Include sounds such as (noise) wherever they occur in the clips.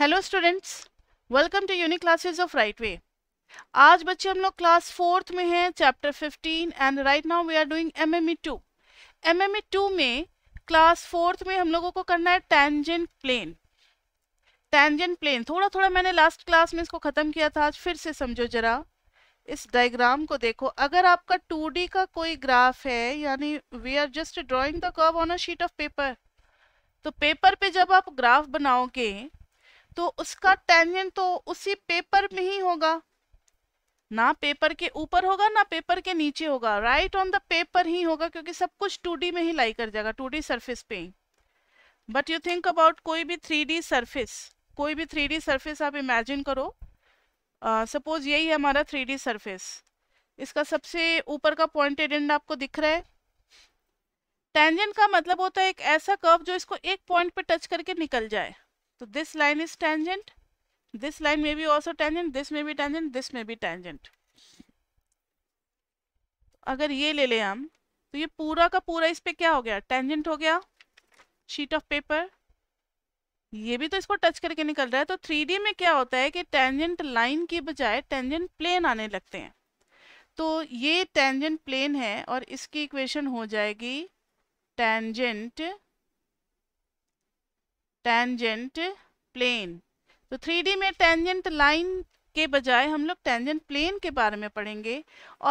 Hello students welcome to unique classes of right way आज बच्चे हम लोग क्लास फोर्थ में हैं chapter 15 and right now we are doing MME two MME two में class fourth में हम लोगों को करना है टेंजेंट प्लेन टेंजेंट प्लेन थोड़ा थोड़ा मैंने लास्ट क्लास में इसको ख़त्म किया था आज फिर से समझो जरा इस डायग्राम को देखो अगर आपका डी का कोई ग्राफ है यानी we are just drawing the curve on a sheet of paper तो पेपर पे जब आप ग्राफ बनाओगे तो उसका टेंजेंट तो उसी पेपर में ही होगा ना पेपर के ऊपर होगा ना पेपर के नीचे होगा राइट ऑन द पेपर ही होगा क्योंकि सब कुछ टू में ही लाई कर जाएगा टू सरफेस पे ही बट यू थिंक अबाउट कोई भी थ्री सरफेस कोई भी थ्री सरफेस आप इमेजिन करो सपोज uh, यही है हमारा थ्री सरफेस इसका सबसे ऊपर का पॉइंटेड एंड आपको दिख रहा है टेंजेंट का मतलब होता है एक ऐसा कर्व जो इसको एक पॉइंट पे टच करके निकल जाए तो this line is tangent this line में भी also tangent this may be tangent this may be tangent अगर ये ले लें हम तो ये पूरा का पूरा इस पर क्या हो गया टेंजेंट हो गया शीट ऑफ पेपर ये भी तो इसको टच करके निकल रहा है तो थ्री में क्या होता है कि टेंजेंट लाइन की बजाय टेंजेंट प्लेन आने लगते हैं तो ये टेंजेंट प्लेन है और इसकी इक्वेशन हो जाएगी टेंजेंट टेंजेंट प्लेन तो थ्री में टेंजेंट लाइन के बजाय हम लोग टेंजेंट प्लेन के बारे में पढ़ेंगे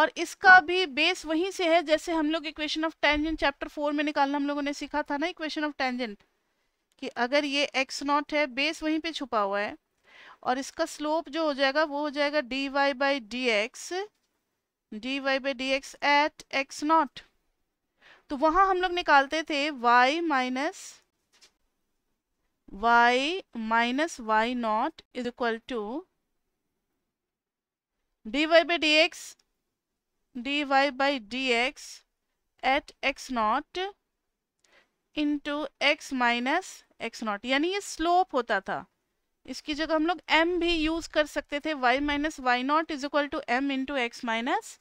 और इसका भी बेस वहीं से है जैसे हम लोग equation of tangent chapter four में निकालना हम लोगों ने सीखा था ना इक्वेशन ऑफ टेंजेंट कि अगर ये एक्स नॉट है बेस वहीं पे छुपा हुआ है और इसका स्लोप जो हो जाएगा वो हो जाएगा d y by D x d y by D x at x naught तो वहाँ हम लोग निकालते थे y minus y minus y naught is equal to dy by dx dy by dx at x naught into x minus x naught यानी ये slope होता था इसकी जगह हम लोग m भी यूज कर सकते थे y minus y naught is equal to m into x minus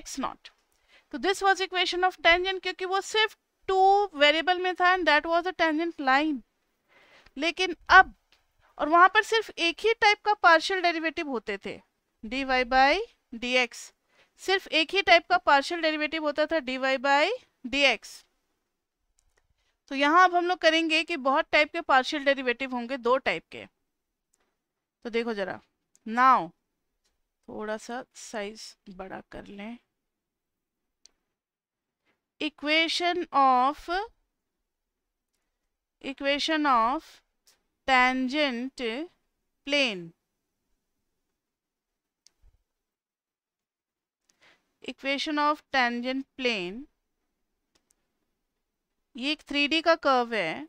x naught तो this was equation of tangent क्योंकि वो सिर्फ टू वेरिएबल में था and that was a tangent line लेकिन अब और वहां पर सिर्फ एक ही टाइप का पार्शियल डेरिवेटिव होते थे d y by D x सिर्फ एक ही टाइप का पार्शियल डेरिवेटिव होता था d y by D x तो यहां अब हम लोग करेंगे कि बहुत टाइप के पार्शियल डेरिवेटिव होंगे दो टाइप के तो देखो जरा नाउ थोड़ा सा साइज बड़ा कर लें equation of equation of tangent plane equation of tangent plane ये एक डी का कर्व है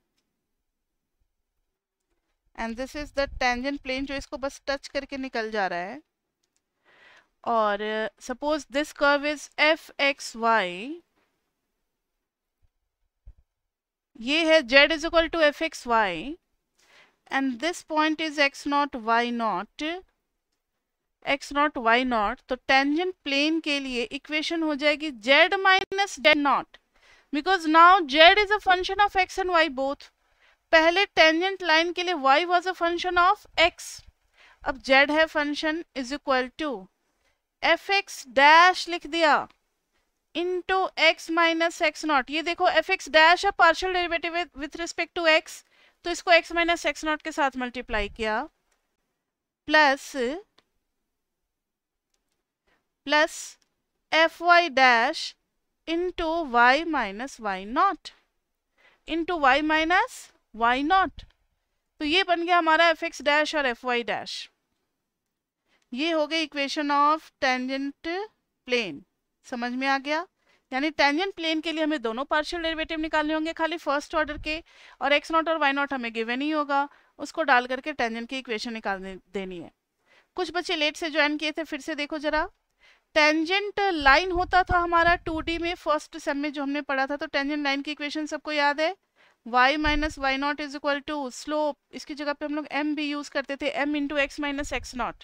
and this is the tangent plane जो इसको बस टच करके निकल जा रहा है और suppose this curve is f x y ये है z is equal to F x y and this point is x naught y naught x naught y naught तो टेंजेंट प्लेन के लिए इक्वेशन हो जाएगी z minus z naught because now z is a function of x and y both पहले tangent line के लिए y was a function of x अब z है function is equal to F x dash लिख दिया into x minus x naught ये देखो f x dash है partial derivative with respect to x तो इसको एक्स माइनस एक्स नॉट के साथ मल्टीप्लाई किया plus plus f Y dash into y minus y naught into y minus y naught तो ये बन गया हमारा एफ एक्स डैश और एफ वाई डैश ये हो गई इक्वेशन ऑफ टेंजेंट प्लेन समझ में आ गया यानी टेंजेंट प्लेन के लिए हमें दोनों पार्शियल डेरिवेटिव निकालने होंगे खाली फर्स्ट ऑर्डर के और एक्स नॉट और वाई नॉट हमें गिवन ही होगा उसको डाल करके टेंजेंट की इक्वेशन निकाल देनी है कुछ बच्चे लेट से ज्वाइन किए थे फिर से देखो जरा टेंजेंट लाइन होता था हमारा टू में फर्स्ट सेम में जो हमने पढ़ा था तो टेंजेंट लाइन की इक्वेशन सबको याद है y minus y naught is equal to slope इसकी जगह पे हम लोग m भी यूज़ करते थे m into x minus x naught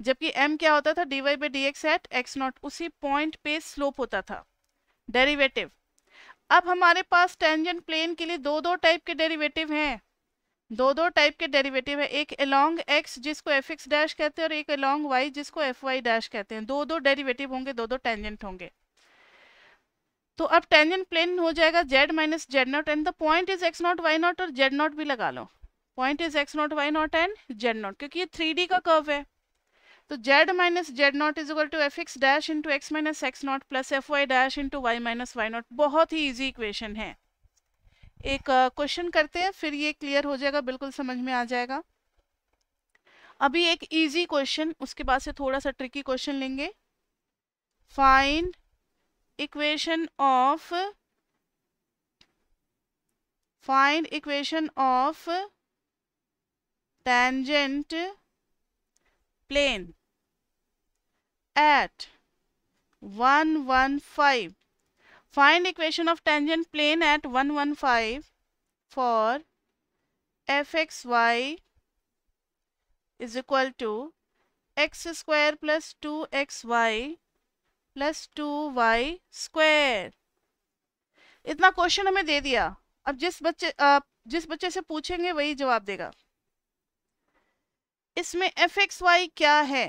जबकि m क्या होता था d y by D x at x naught उसी पॉइंट पे स्लोप होता था डेरिवेटिव अब हमारे पास टेंजेंट प्लेन के लिए दो दो टाइप के डेरिवेटिव हैं दो दो टाइप के डेरिवेटिव है एक अलॉन्ग एक्स जिसको एफ एक्स डैश कहते हैं और एक अलोंग वाई जिसको एफ वाई डैश कहते हैं दो दो डेरिवेटिव होंगे दो दो टेंजेंट होंगे तो अब टेंजेंट प्लेन हो जाएगा z minus z naught and the point is x naught y naught और जेड नॉट भी लगा लो point is x naught y naught and z naught क्योंकि ये थ्री का कर्व है तो z minus z naught is equal to F x dash into x minus x naught plus f Y dash into y minus y naught बहुत ही easy equation है एक question uh, करते हैं फिर ये क्लियर हो जाएगा बिल्कुल समझ में आ जाएगा अभी एक इजी क्वेश्चन उसके बाद से थोड़ा सा ट्रिकी क्वेश्चन लेंगे find equation of find equation of tangent plane at 115 find equation of tangent plane at 115 for fxy is equal to x square plus 2xy plus two y square इतना question हमें दे दिया अब जिस बच्चे आप जिस बच्चे से पूछेंगे वही जवाब देगा इसमें एफ एक्स वाई क्या है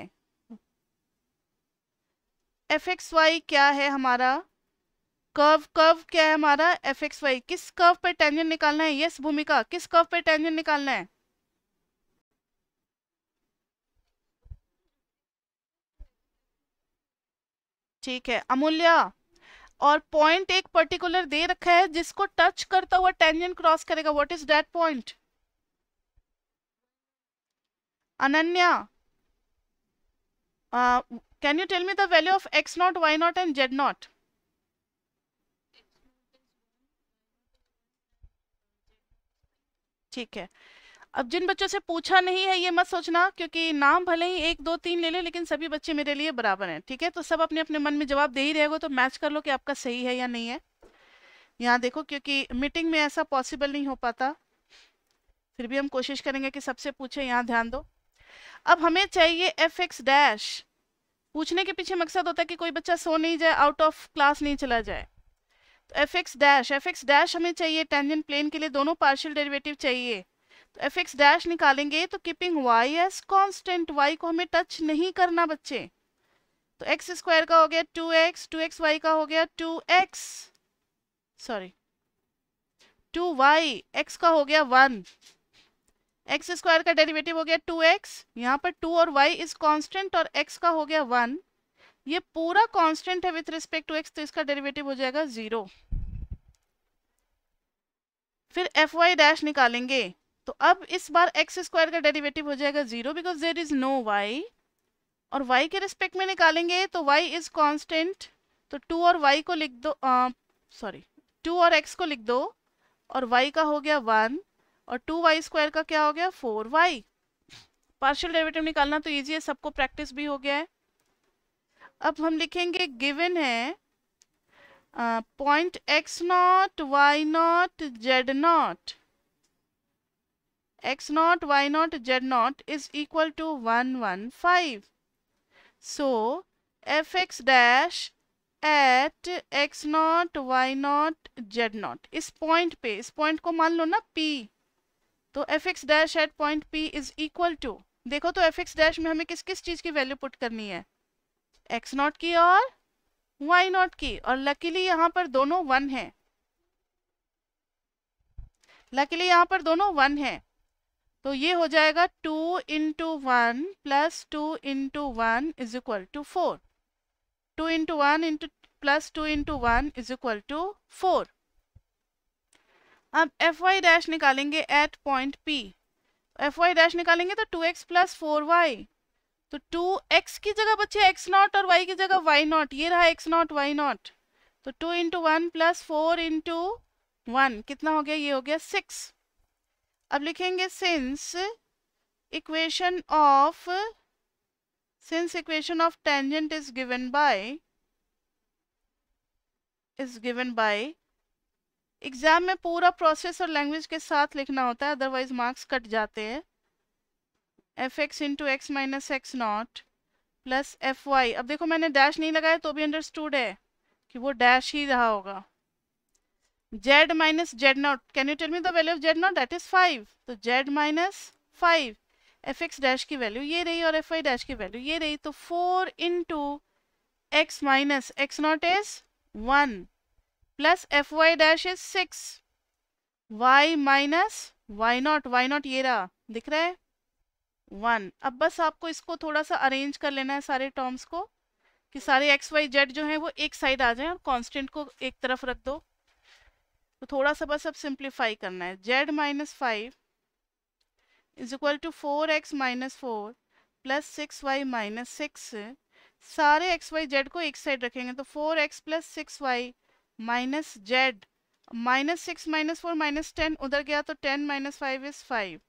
एफ एक्स वाई क्या है हमारा कर्व कर्व क्या है हमारा एफ एक्स वाई किस कर्व पे टेंजेंट निकालना है यस भूमिका किस कर्व पे टेंजेंट निकालना है ठीक है अमूल्य और पॉइंट एक पर्टिकुलर दे रखा है जिसको टच करता हुआ टेंजेंट क्रॉस करेगा what is that point Ananya can you tell me the value of x naught y naught and z naught ठीक है अब जिन बच्चों से पूछा नहीं है ये मत सोचना क्योंकि नाम भले ही एक दो तीन ले लें लेकिन सभी बच्चे मेरे लिए बराबर हैं ठीक है तो सब अपने अपने मन में जवाब दे ही रहेगा तो मैच कर लो कि आपका सही है या नहीं है यहाँ देखो क्योंकि मीटिंग में ऐसा पॉसिबल नहीं हो पाता फिर भी हम कोशिश करेंगे कि सबसे पूछे यहाँ ध्यान दो अब हमें चाहिए एफ एक्स डैश पूछने के पीछे मकसद होता है कि कोई बच्चा सो नहीं जाए आउट ऑफ क्लास नहीं चला जाए तो f x dash f x dash हमें चाहिए टेंजेंट प्लेन के लिए दोनों पार्शियल डेरिवेटिव चाहिए तो एफ एक्स डैश निकालेंगे तो keeping y as constant y को हमें टच नहीं करना बच्चे तो एक्स स्क्वायर का हो गया two x two x y का हो गया two x sorry two y x का हो गया वन एक्स स्क्वायर का डेरिवेटिव हो गया टू एक्स यहाँ पर टू और वाई इज कांस्टेंट और एक्स का हो गया वन ये पूरा कांस्टेंट है विथ रिस्पेक्ट टू एक्स तो इसका डेरिवेटिव हो जाएगा जीरो फिर एफ वाई डैश निकालेंगे तो अब इस बार एक्स स्क्वायर का डेरिवेटिव हो जाएगा zero because there is no y और वाई के रिस्पेक्ट में निकालेंगे तो वाई इज कॉन्स्टेंट तो टू और वाई को लिख दो सॉरी टू और एक्स को लिख दो और वाई का हो गया वन और टू वाई स्क्वायर का क्या हो गया फोर वाई पार्शियल डेरिवेटिव निकालना तो ईजी है सबको प्रैक्टिस भी हो गया है अब हम लिखेंगे गिवन है point x naught y naught z naught x naught y naught z naught is equal to one one five so f x dash at x naught y naught z naught इस point पे इस point को मान लो ना p तो f x dash at point p is equal to देखो तो एफ एक्स डैश में हमें किस किस चीज़ की वैल्यू पुट करनी है एक्स नॉट की और वाई नॉट की और लकीली यहाँ पर दोनों वन है लकीली यहाँ पर दोनों वन है तो ये हो जाएगा two into one plus two into one is equal to four two into one into plus two into one is equal to four अब एफ वाई डैश निकालेंगे at point p f Y dash निकालेंगे तो two x plus four y तो two x की जगह बच्चे x naught और Y की जगह वाई नॉट ये रहा एक्स नॉट वाई नॉट तो two into one plus four into one कितना हो गया ये हो गया सिक्स अब लिखेंगे since equation of since equation of tangent is given by is given by exam में पूरा प्रोसेस और लैंग्वेज के साथ लिखना होता है अदरवाइज मार्क्स कट जाते हैं f x into x minus x naught plus f y अब देखो मैंने डैश नहीं लगाया तो भी अंडरस्टूड है कि वो डैश ही रहा होगा z minus z naught can you tell me the value of z naught that is five तो z minus five f x dash की वैल्यू ये रही और एफ वाई डैश की वैल्यू ये रही तो four into x minus x naught is one plus f Y dash is six y minus y naught y naught ये रहा दिख रहा है वन अब बस आपको इसको थोड़ा सा अरेंज कर लेना है सारे टर्म्स को कि सारे एक्स वाई जेड जो हैं वो एक साइड आ जाएं और कांस्टेंट को एक तरफ रख दो तो थोड़ा सा बस अब सिंप्लीफाई करना है z minus five is equal to four x minus four plus six y minus six सारे एक्स वाई जेड को एक साइड रखेंगे तो four x plus six y minus z minus six minus four minus ten उधर गया तो ten minus five is five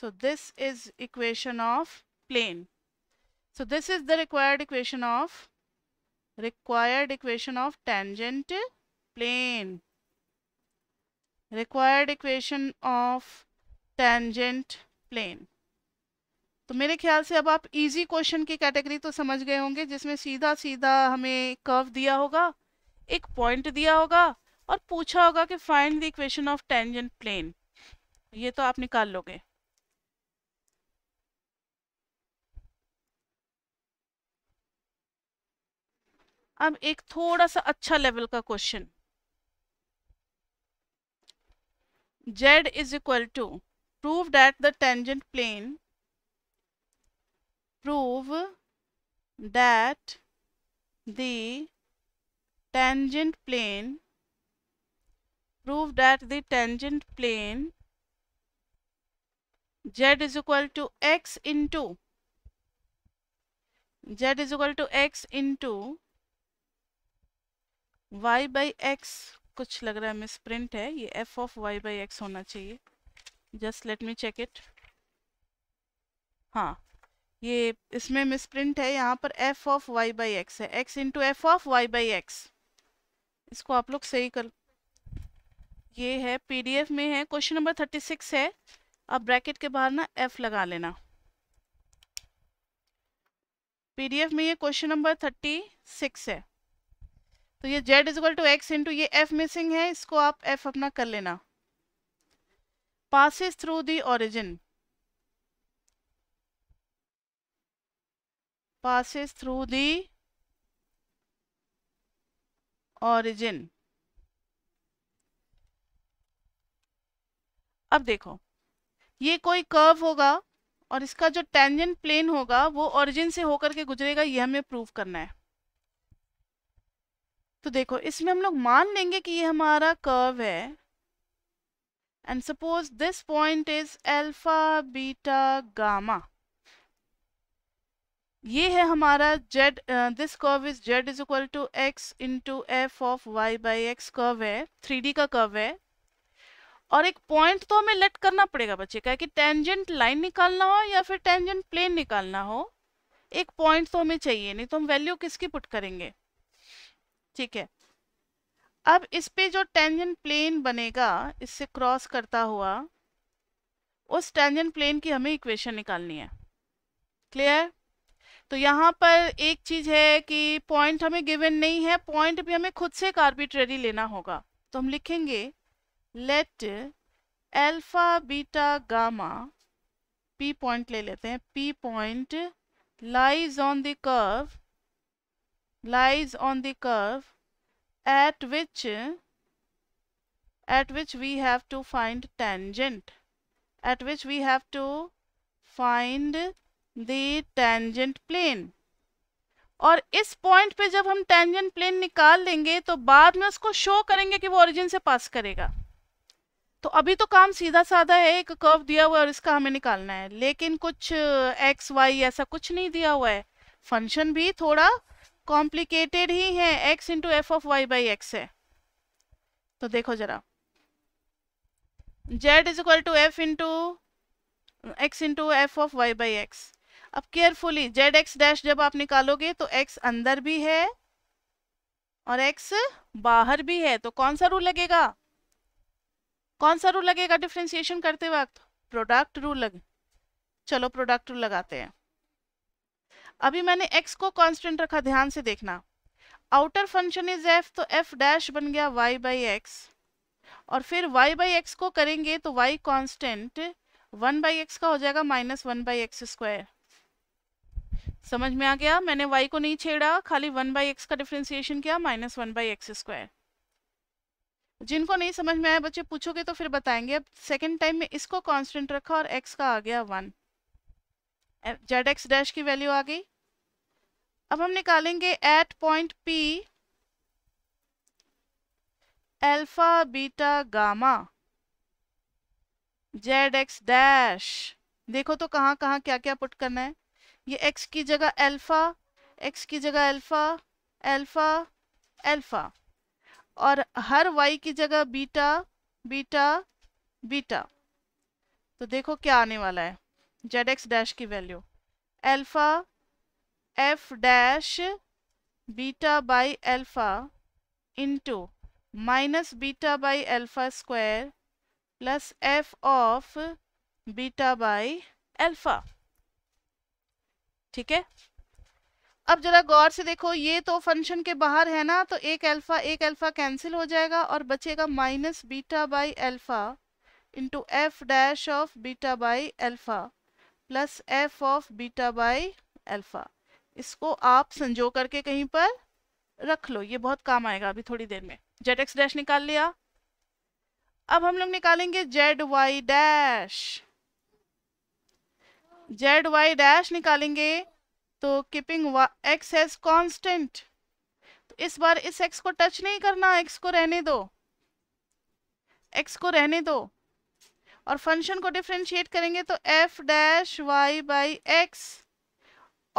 so this is equation of plane so this is the required equation of required equation of tangent plane required equation of tangent plane तो मेरे ख्याल से अब आप easy question की कैटेगरी तो समझ गए होंगे जिसमें सीधा सीधा हमें कर्व दिया होगा एक पॉइंट दिया होगा और पूछा होगा कि find the equation of tangent plane ये तो आप निकाल लोगे अब एक थोड़ा सा अच्छा लेवल का question z is equal to prove that the tangent plane prove that the tangent plane prove that the tangent plane z is equal to x into z is equal to x into y by x कुछ लग रहा है miss misprint है ये f of y by x होना चाहिए just let me check it हाँ ये इसमें मिस प्रिंट है यहाँ पर f of y by x है x into f of y by x इसको आप लोग सही कर ये है पीडीएफ में है क्वेश्चन नंबर थर्टी सिक्स है आप ब्रैकेट के बाहर ना एफ लगा लेना पीडीएफ में ये क्वेश्चन नंबर थर्टी सिक्स है तो ये z is two x into ये एफ मिसिंग है इसको आप एफ अपना कर लेना passes through the origin passes through the origin अब देखो ये कोई कर्व होगा और इसका जो टेंजेंट प्लेन होगा वो ओरिजिन से होकर के गुजरेगा ये हमें प्रूव करना है तो देखो इसमें हम लोग मान लेंगे कि ये हमारा कर्व है and suppose this point is alpha beta gamma ये है हमारा z this curve is z is equal to x into f of y by x curve है थ्री का कर्व है और एक पॉइंट तो हमें लेट करना पड़ेगा बच्चे का कि टेंजेंट लाइन निकालना हो या फिर टेंजेंट प्लेन निकालना हो एक पॉइंट तो हमें चाहिए नहीं तो हम वैल्यू किसकी पुट करेंगे ठीक है अब इस पे जो टेंजेंट प्लेन बनेगा इससे क्रॉस करता हुआ उस टेंजेंट प्लेन की हमें इक्वेशन निकालनी है क्लियर तो यहाँ पर एक चीज़ है कि पॉइंट हमें गिवन नहीं है पॉइंट भी हमें खुद से आर्बिट्रेरी लेना होगा तो हम लिखेंगे let alpha beta gamma p point ले लेते हैं p point lies on the curve lies on the curve at which at which we have to find tangent at which we have to find the tangent plane और इस point पे जब हम tangent plane निकाल लेंगे तो बाद में उसको शो करेंगे कि वो ओरिजिन से पास करेगा तो अभी तो काम सीधा साधा है एक कर्व दिया हुआ है और इसका हमें निकालना है लेकिन कुछ एक्स uh, वाई ऐसा कुछ नहीं दिया हुआ है फंक्शन भी थोड़ा कॉम्प्लिकेटेड ही है x into f of y by x है तो देखो जरा z is equal to f into x into f of y by x अब केयरफुली जेड एक्स डैश जब आप निकालोगे तो एक्स अंदर भी है और एक्स बाहर भी है तो कौन सा रूल लगेगा कौन सा रूल लगेगा डिफ्रेंसिएशन करते वक्त प्रोडक्ट रूल लगे चलो प्रोडक्ट रूल लगाते हैं अभी मैंने एक्स को कांस्टेंट रखा ध्यान से देखना आउटर फंक्शन इज एफ तो एफ डैश बन गया वाई बाई एक्स और फिर वाई बाई एक्स को करेंगे तो y constant one by x का हो जाएगा minus one by x square समझ में आ गया मैंने y को नहीं छेड़ा खाली वन बाई एक्स का डिफ्रेंसिएशन किया minus one by x square जिनको नहीं समझ में आया बच्चे पूछोगे तो फिर बताएंगे अब सेकेंड टाइम में इसको कांस्टेंट रखा और एक्स का आ गया वन जेड एक्स डैश की वैल्यू आ गई अब हम निकालेंगे at point p alpha beta gamma z x dash देखो तो कहाँ कहाँ क्या क्या पुट करना है ये एक्स की जगह अल्फा एक्स की जगह अल्फा अल्फा अल्फा और हर वाई की जगह बीटा बीटा बीटा तो देखो क्या आने वाला है जेड एक्स डैश की value alpha f dash beta by alpha into minus beta by alpha square plus f of beta by alpha ठीक है अब जरा गौर से देखो ये तो फंक्शन के बाहर है ना तो एक अल्फा एक अल्फा कैंसिल हो जाएगा और बचेगा minus beta by alpha into f dash of beta by alpha plus f of beta by alpha इसको आप संजो करके कहीं पर रख लो ये बहुत काम आएगा अभी थोड़ी देर में जेड एक्स डैश निकाल लिया अब हम लोग निकालेंगे z y dash z y dash निकालेंगे तो कीपिंग एक्स एज कॉन्स्टेंट तो इस बार इस एक्स को टच नहीं करना एक्स को रहने दो एक्स को रहने दो और फंक्शन को डिफ्रेंशिएट करेंगे तो f dash y by x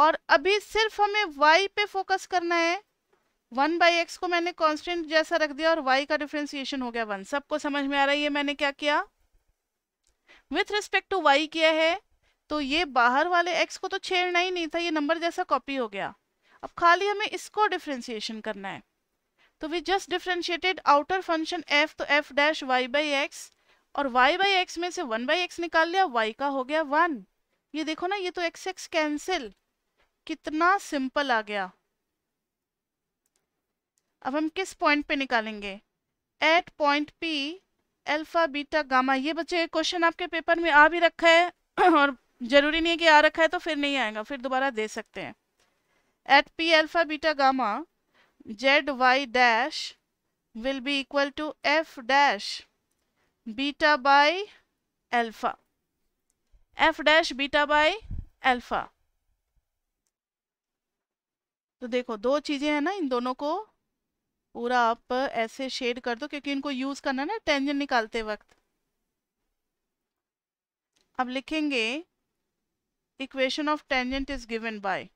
और अभी सिर्फ हमें वाई पे फोकस करना है वन बाई एक्स को मैंने कांस्टेंट जैसा रख दिया और वाई का डिफ्रेंसिएशन हो गया वन सबको समझ में आ रहा है ये मैंने क्या किया विथ रिस्पेक्ट टू वाई किया है तो ये बाहर वाले एक्स को तो छेड़ना ही नहीं था ये नंबर जैसा कॉपी हो गया अब खाली हमें इसको डिफ्रेंशिएशन करना है तो we just differentiated outer function f तो f dash y by x और वाई बाई एक्स में से वन बाई एक्स निकाल लिया वाई का हो गया वन ये देखो ना ये तो एक्स एक्स कैंसिल कितना सिंपल आ गया अब हम किस पॉइंट पे निकालेंगे at point p alpha beta gamma ये बच्चे क्वेश्चन आपके पेपर में आ भी रखा है और जरूरी नहीं है कि आ रखा है तो फिर नहीं आएगा फिर दोबारा दे सकते हैं at p alpha beta gamma z y dash will be equal to f dash beta by alpha f dash beta by alpha तो देखो दो चीजें हैं ना इन दोनों को पूरा आप ऐसे शेड कर दो क्योंकि इनको यूज करना ना टेंजन निकालते वक्त अब लिखेंगे equation of tangent is given by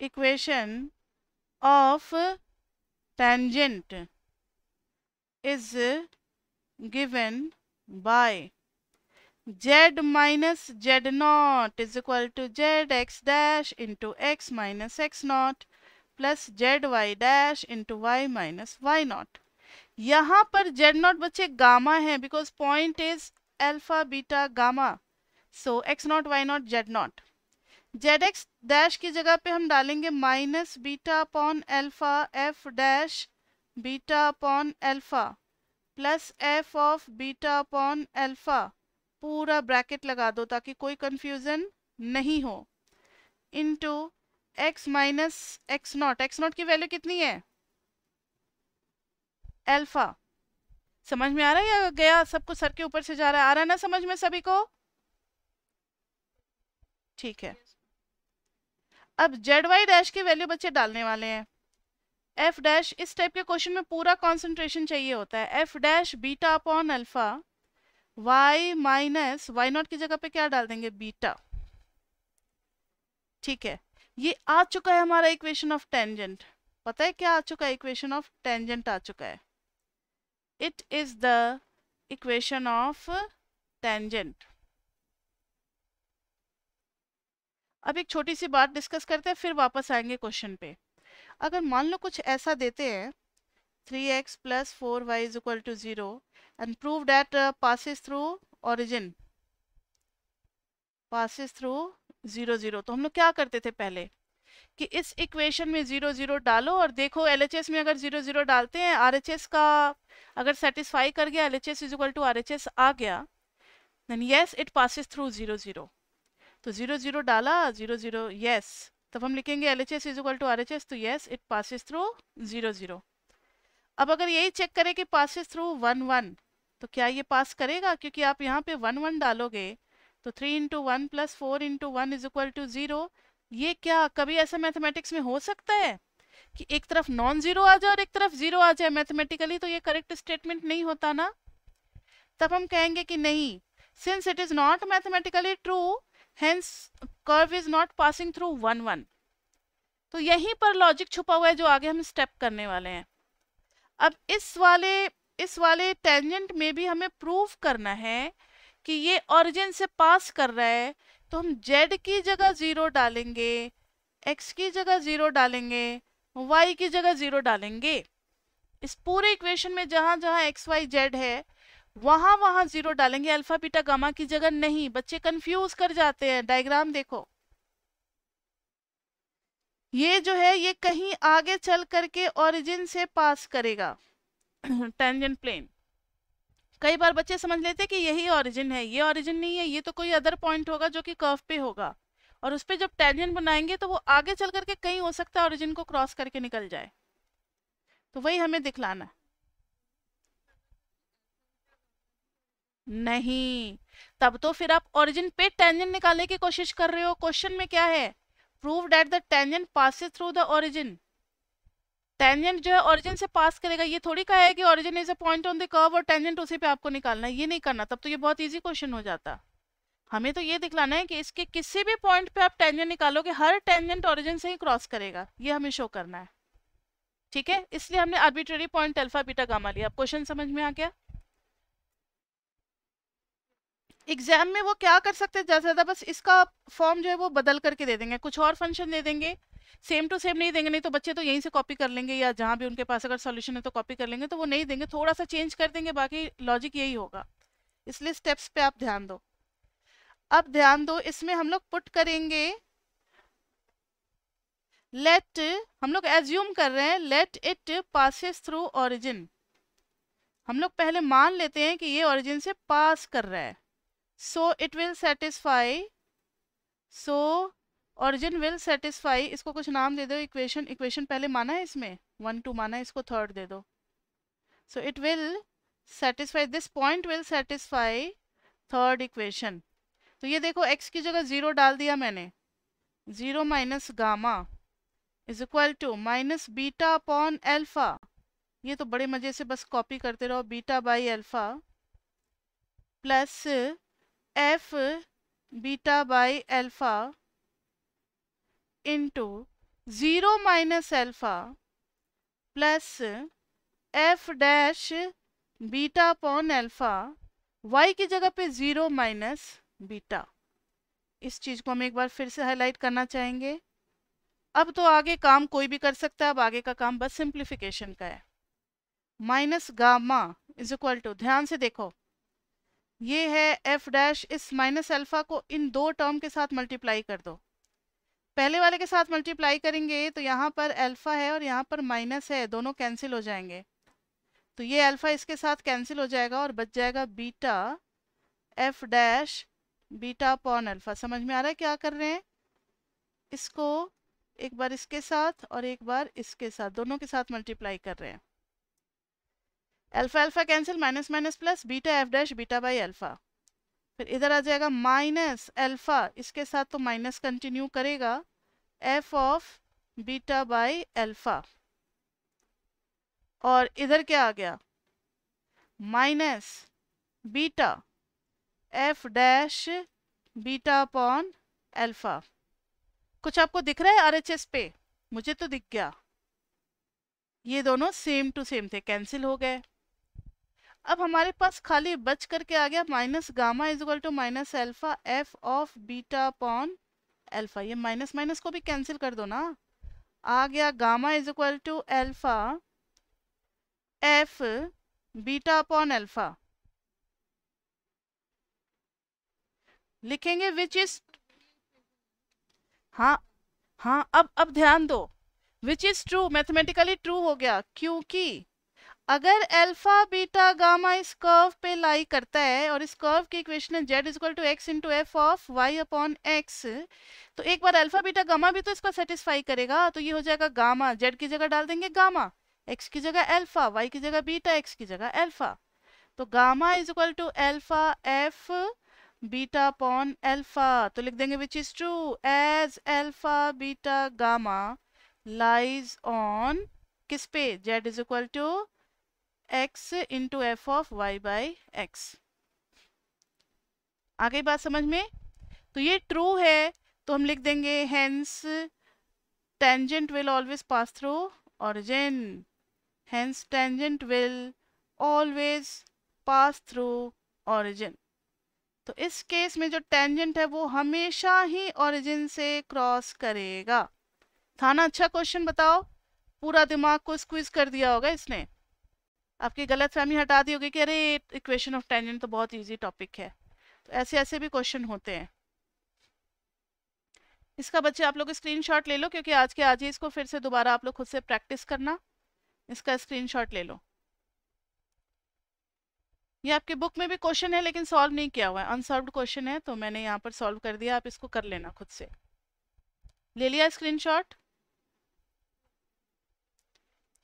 equation of tangent is given by z minus z naught is equal to z x dash into x minus x naught plus z y dash into y minus y naught. यहाँ पर z naught बच्चे gamma है because point is alpha beta gamma so x naught y naught z naught z x dash की जगह पे हम डालेंगे minus beta upon alpha f dash beta upon alpha plus f of beta upon alpha पूरा bracket लगा दो ताकि कोई कंफ्यूजन नहीं हो into x minus x naught x naught की वैल्यू कितनी है एल्फा समझ में आ रहा है या गया सबको सर के ऊपर से जा रहा है आ रहा है ना समझ में सभी को ठीक है अब जेड वाई डैश की वैल्यू बच्चे डालने वाले हैं एफ डैश इस टाइप के क्वेश्चन में पूरा कॉन्सेंट्रेशन चाहिए होता है f dash beta upon alpha y minus y naught की जगह पे क्या डाल देंगे बीटा ठीक है ये आ चुका है हमारा इक्वेशन ऑफ टेंजेंट पता है क्या आ चुका है इक्वेशन ऑफ टेंजेंट आ चुका है it is the equation of tangent. अब एक छोटी सी बात डिस्कस करते हैं फिर वापस आएंगे क्वेश्चन पे अगर मान लो कुछ ऐसा देते हैं three x plus four y is equal to zero and prove that passes through origin passes through zero zero तो हम लोग क्या करते थे पहले कि इस इक्वेशन में ज़ीरो ज़ीरो डालो और देखो एल में अगर ज़ीरो ज़ीरो डालते हैं आर का अगर सेटिस्फाई कर गया L H S is to R H S आ गया then yes it passes through zero zero तो ज़ीरो ज़ीरो डाला ज़ीरो ज़ीरो येस तब हम लिखेंगे L H S is to R H S तो yes it passes through zero zero अब अगर यही चेक करें कि पासिस थ्रू वन वन तो क्या ये पास करेगा क्योंकि आप यहाँ पे वन वन डालोगे तो three into one plus four into one is equal to zero ये क्या कभी ऐसा मैथमेटिक्स में हो सकता है कि एक तरफ नॉन जीरो आ जाए और एक तरफ जीरो आ जाए मैथमेटिकली तो ये करेक्ट स्टेटमेंट नहीं होता ना तब हम कहेंगे कि नहीं since it is not mathematically true hence curve is not passing through one one तो यहीं पर लॉजिक छुपा हुआ है जो आगे हम स्टेप करने वाले हैं अब इस वाले इस वाले टेंजेंट में भी हमें प्रूव करना है कि ये ऑरिजिन से पास कर रहा है तो हम जेड की जगह ज़ीरो डालेंगे एक्स की जगह ज़ीरो डालेंगे वाई की जगह ज़ीरो डालेंगे इस पूरे इक्वेशन में जहाँ जहाँ एक्स वाई जेड है वहाँ वहाँ ज़ीरो डालेंगे अल्फ़ा बीटा गामा की जगह नहीं बच्चे कंफ्यूज कर जाते हैं डायग्राम देखो ये जो है ये कहीं आगे चल करके ओरिजिन से पास करेगा टेंजेंट (clears throat) प्लेन कई बार बच्चे समझ लेते हैं कि यही ओरिजिन है ये ऑरिजिन नहीं है ये तो कोई अदर पॉइंट होगा जो कि कर्व पे होगा और उस पर जब टैलियन बनाएंगे तो वो आगे चल करके कहीं हो सकता है ऑरिजिन को क्रॉस करके निकल जाए तो वही हमें दिखलाना नहीं तब तो फिर आप ऑरिजिन पे टेंजेंट निकालने की कोशिश कर रहे हो क्वेश्चन में क्या है prove that the tangent passes through the origin tangent जो है ऑरिजिन से पास करेगा ये थोड़ी कहा है कि origin is a point on the curve और टेंजेंट उसी पे आपको निकालना है ये नहीं करना तब तो ये बहुत ईजी क्वेश्चन हो जाता हमें तो ये दिखलाना है कि इसके किसी भी पॉइंट पे आप टेंजेंट निकालोगे हर टेंजेंट ओरिजिन से ही क्रॉस करेगा ये हमें शो करना है ठीक है इसलिए हमने arbitrary point alpha beta gamma लिया क्वेश्चन समझ में आ गया एग्जाम में वो क्या कर सकते हैं ज्यादा से ज्यादा बस इसका फॉर्म जो है वो बदल करके दे देंगे कुछ और फंक्शन दे देंगे सेम टू सेम नहीं देंगे नहीं तो बच्चे तो यहीं से कॉपी कर लेंगे या जहाँ भी उनके पास अगर सोल्यूशन है तो कॉपी कर लेंगे तो वो नहीं देंगे थोड़ा सा चेंज कर देंगे बाकी लॉजिक यही होगा इसलिए स्टेप्स पे आप ध्यान दो अब ध्यान दो इसमें हम लोग पुट करेंगे लेट हम लोग एज्यूम कर रहे हैं let it passes through origin हम लोग पहले मान लेते हैं कि ये ऑरिजिन से पास कर रहा है so it will satisfy so origin will satisfy इसको कुछ नाम दे दो इक्वेशन इक्वेशन पहले माना है इसमें वन टू माना है इसको थर्ड दे दो so it will satisfy this point will satisfy third equation तो ये देखो एक्स की जगह ज़ीरो डाल दिया मैंने zero minus gamma is equal to minus beta upon alpha ये तो बड़े मज़े से बस कॉपी करते रहो beta by alpha plus f beta by alpha into zero minus alpha plus f dash beta upon alpha y की जगह पे ज़ीरो माइनस बीटा इस चीज़ को हम एक बार फिर से हाईलाइट करना चाहेंगे अब तो आगे काम कोई भी कर सकता है अब आगे का काम बस सिंप्लीफिकेशन का है minus gamma is equal to ध्यान से देखो ये है एफ डैश इस माइनस अल्फा को इन दो टर्म के साथ मल्टीप्लाई कर दो पहले वाले के साथ मल्टीप्लाई करेंगे तो यहाँ पर अल्फ़ा है और यहाँ पर माइनस है दोनों कैंसिल हो जाएंगे तो ये अल्फ़ा इसके साथ कैंसिल हो जाएगा और बच जाएगा beta f dash beta upon alpha समझ में आ रहा है क्या कर रहे हैं इसको एक बार इसके साथ और एक बार इसके साथ दोनों के साथ मल्टीप्लाई कर रहे हैं alpha alpha cancel minus minus plus beta f dash beta by alpha फिर इधर आ जाएगा माइनस एल्फा इसके साथ तो माइनस कंटिन्यू करेगा f of beta by alpha और इधर क्या आ गया minus beta f dash beta upon alpha कुछ आपको दिख रहा है आरएचएस पे मुझे तो दिख गया ये दोनों सेम टू सेम थे कैंसिल हो गए अब हमारे पास खाली बच करके आ गया minus gamma is equal to minus alpha f of beta upon alpha ये माइनस माइनस को भी कैंसिल कर दो ना आ गया gamma is equal to alpha f beta upon alpha लिखेंगे विच इज हाँ हाँ अब अब ध्यान दो which is true mathematically true हो गया क्योंकि अगर अल्फा बीटा गामा इस कर्व पे लाई करता है और इस कर्व की equation z is equal to x into f of y upon x तो एक बार अल्फा बीटा गामा भी तो इसको सेटिस्फाई करेगा तो ये हो जाएगा गामा जेड की जगह डाल देंगे गामा एक्स की जगह अल्फा वाई की जगह बीटा एक्स की जगह अल्फा तो gamma is equal to alpha f beta upon alpha तो लिख देंगे which is true as alpha beta gamma lies on किस पे z is equal to x into f of y by x आगे बात समझ में तो ये ट्रू है तो हम लिख देंगे hence tangent will always pass through origin hence tangent will always pass through origin तो इस केस में जो टेंजेंट है वो हमेशा ही ऑरिजिन से क्रॉस करेगा था ना अच्छा क्वेश्चन बताओ पूरा दिमाग को स्क्विज कर दिया होगा इसने आपकी गलत फहमी हटा दी होगी कि अरे इक्वेशन ऑफ टेंजेंट तो बहुत ईजी टॉपिक है तो ऐसे ऐसे भी क्वेश्चन होते हैं इसका बच्चे आप लोग स्क्रीन ले लो क्योंकि आज के आज ही इसको फिर से दोबारा आप लोग खुद से प्रैक्टिस करना इसका स्क्रीन ले लो ये आपके बुक में भी क्वेश्चन है लेकिन सॉल्व नहीं किया हुआ है अनसॉल्व क्वेश्चन है तो मैंने यहाँ पर सॉल्व कर दिया आप इसको कर लेना खुद से ले लिया स्क्रीनशॉट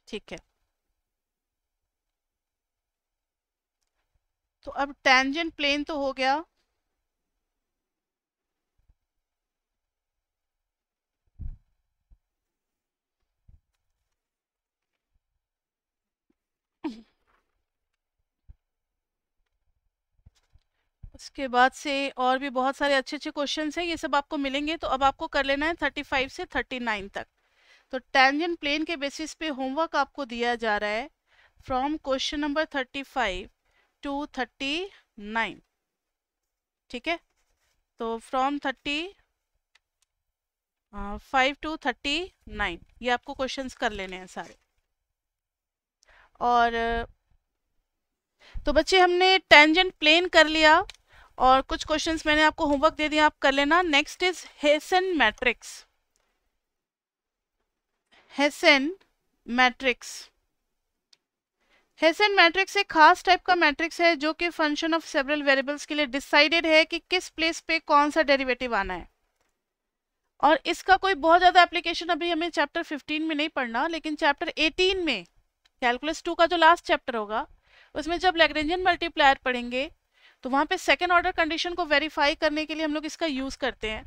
ठीक है तो अब टेंजेंट प्लेन तो हो गया उसके बाद से और भी बहुत सारे अच्छे अच्छे क्वेश्चन हैं ये सब आपको मिलेंगे तो अब आपको कर लेना है थर्टी फाइव से थर्टी नाइन तक तो टेंजेंट प्लेन के बेसिस पे होमवर्क आपको दिया जा रहा है from question number thirty five to thirty nine ठीक है तो from thirty five to thirty nine ये आपको क्वेश्चंस कर लेने हैं सारे और तो बच्चे हमने टेंजेंट प्लेन कर लिया और कुछ क्वेश्चंस मैंने आपको होमवर्क दे दिया आप कर लेना next is Hessian matrix Hessian matrix Hessian matrix एक खास टाइप का मैट्रिक्स है जो कि फंक्शन ऑफ सेवरल वेरिएबल्स के लिए डिसाइडेड है कि किस प्लेस पे कौन सा डेरिवेटिव आना है और इसका कोई बहुत ज़्यादा एप्लीकेशन अभी हमें चैप्टर 15 में नहीं पढ़ना लेकिन चैप्टर 18 में कैलकुलस टू का जो लास्ट चैप्टर होगा उसमें जब लेग्रेंजन मल्टीप्लायर पढ़ेंगे तो वहाँ पर सेकेंड ऑर्डर कंडीशन को वेरीफाई करने के लिए हम लोग इसका यूज़ करते हैं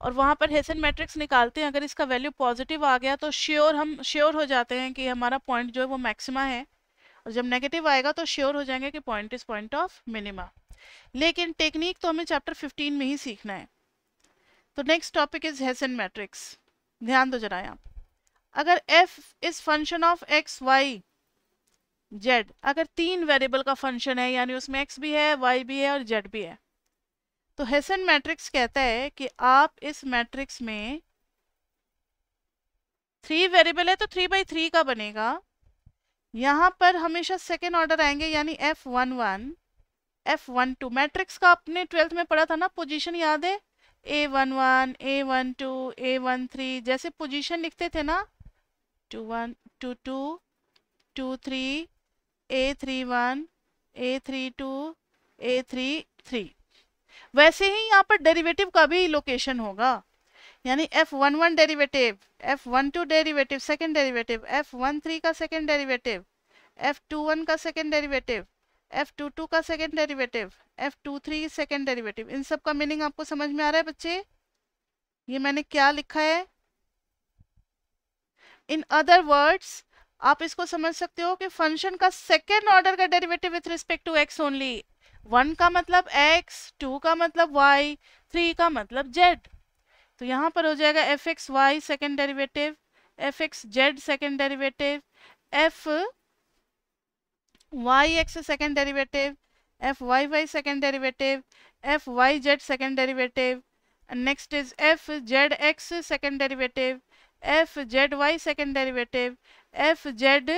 और वहाँ पर हेसन मैट्रिक्स निकालते हैं अगर इसका वैल्यू पॉजिटिव आ गया तो श्योर हम श्योर हो जाते हैं कि हमारा पॉइंट जो है वो मैक्सिमा है और जब नेगेटिव आएगा तो श्योर हो जाएंगे कि point is point of minima लेकिन टेक्निक तो हमें चैप्टर 15 में ही सीखना है तो next topic is Hessian matrix ध्यान दो जरा आप अगर f is function of x Y z अगर तीन वेरिएबल का फंक्शन है यानी उसमें एक्स भी है वाई भी है और जेड भी है तो हेसन मैट्रिक्स कहता है कि आप इस मैट्रिक्स में थ्री वेरिएबल है तो थ्री बाई थ्री का बनेगा यहाँ पर हमेशा सेकेंड ऑर्डर आएंगे यानी f one one f one two matrix का आपने ट्वेल्थ में पढ़ा था ना पोजीशन याद है a one one a one two a one three जैसे पोजीशन लिखते थे ना two one two two two three a three one a three two a three three वैसे ही यहाँ पर डेरिवेटिव का भी लोकेशन होगा यानी f one one derivative f one two derivative second derivative f one three का second derivative f two one का second derivative f two two का second derivative f two three second derivative इन सब का meaning आपको समझ में आ रहा है बच्चे ये मैंने क्या लिखा है इन अदर वर्ड्स आप इसको समझ सकते हो कि फंक्शन का सेकेंड ऑर्डर का derivative with respect to x only one का मतलब एक्स टू का मतलब वाई थ्री का मतलब जेड तो यहाँ पर हो जाएगा f x y second derivative f x z second derivative f Y x second derivative f y y second derivative f y z second derivative next is f Z x second derivative f Z y second derivative f Z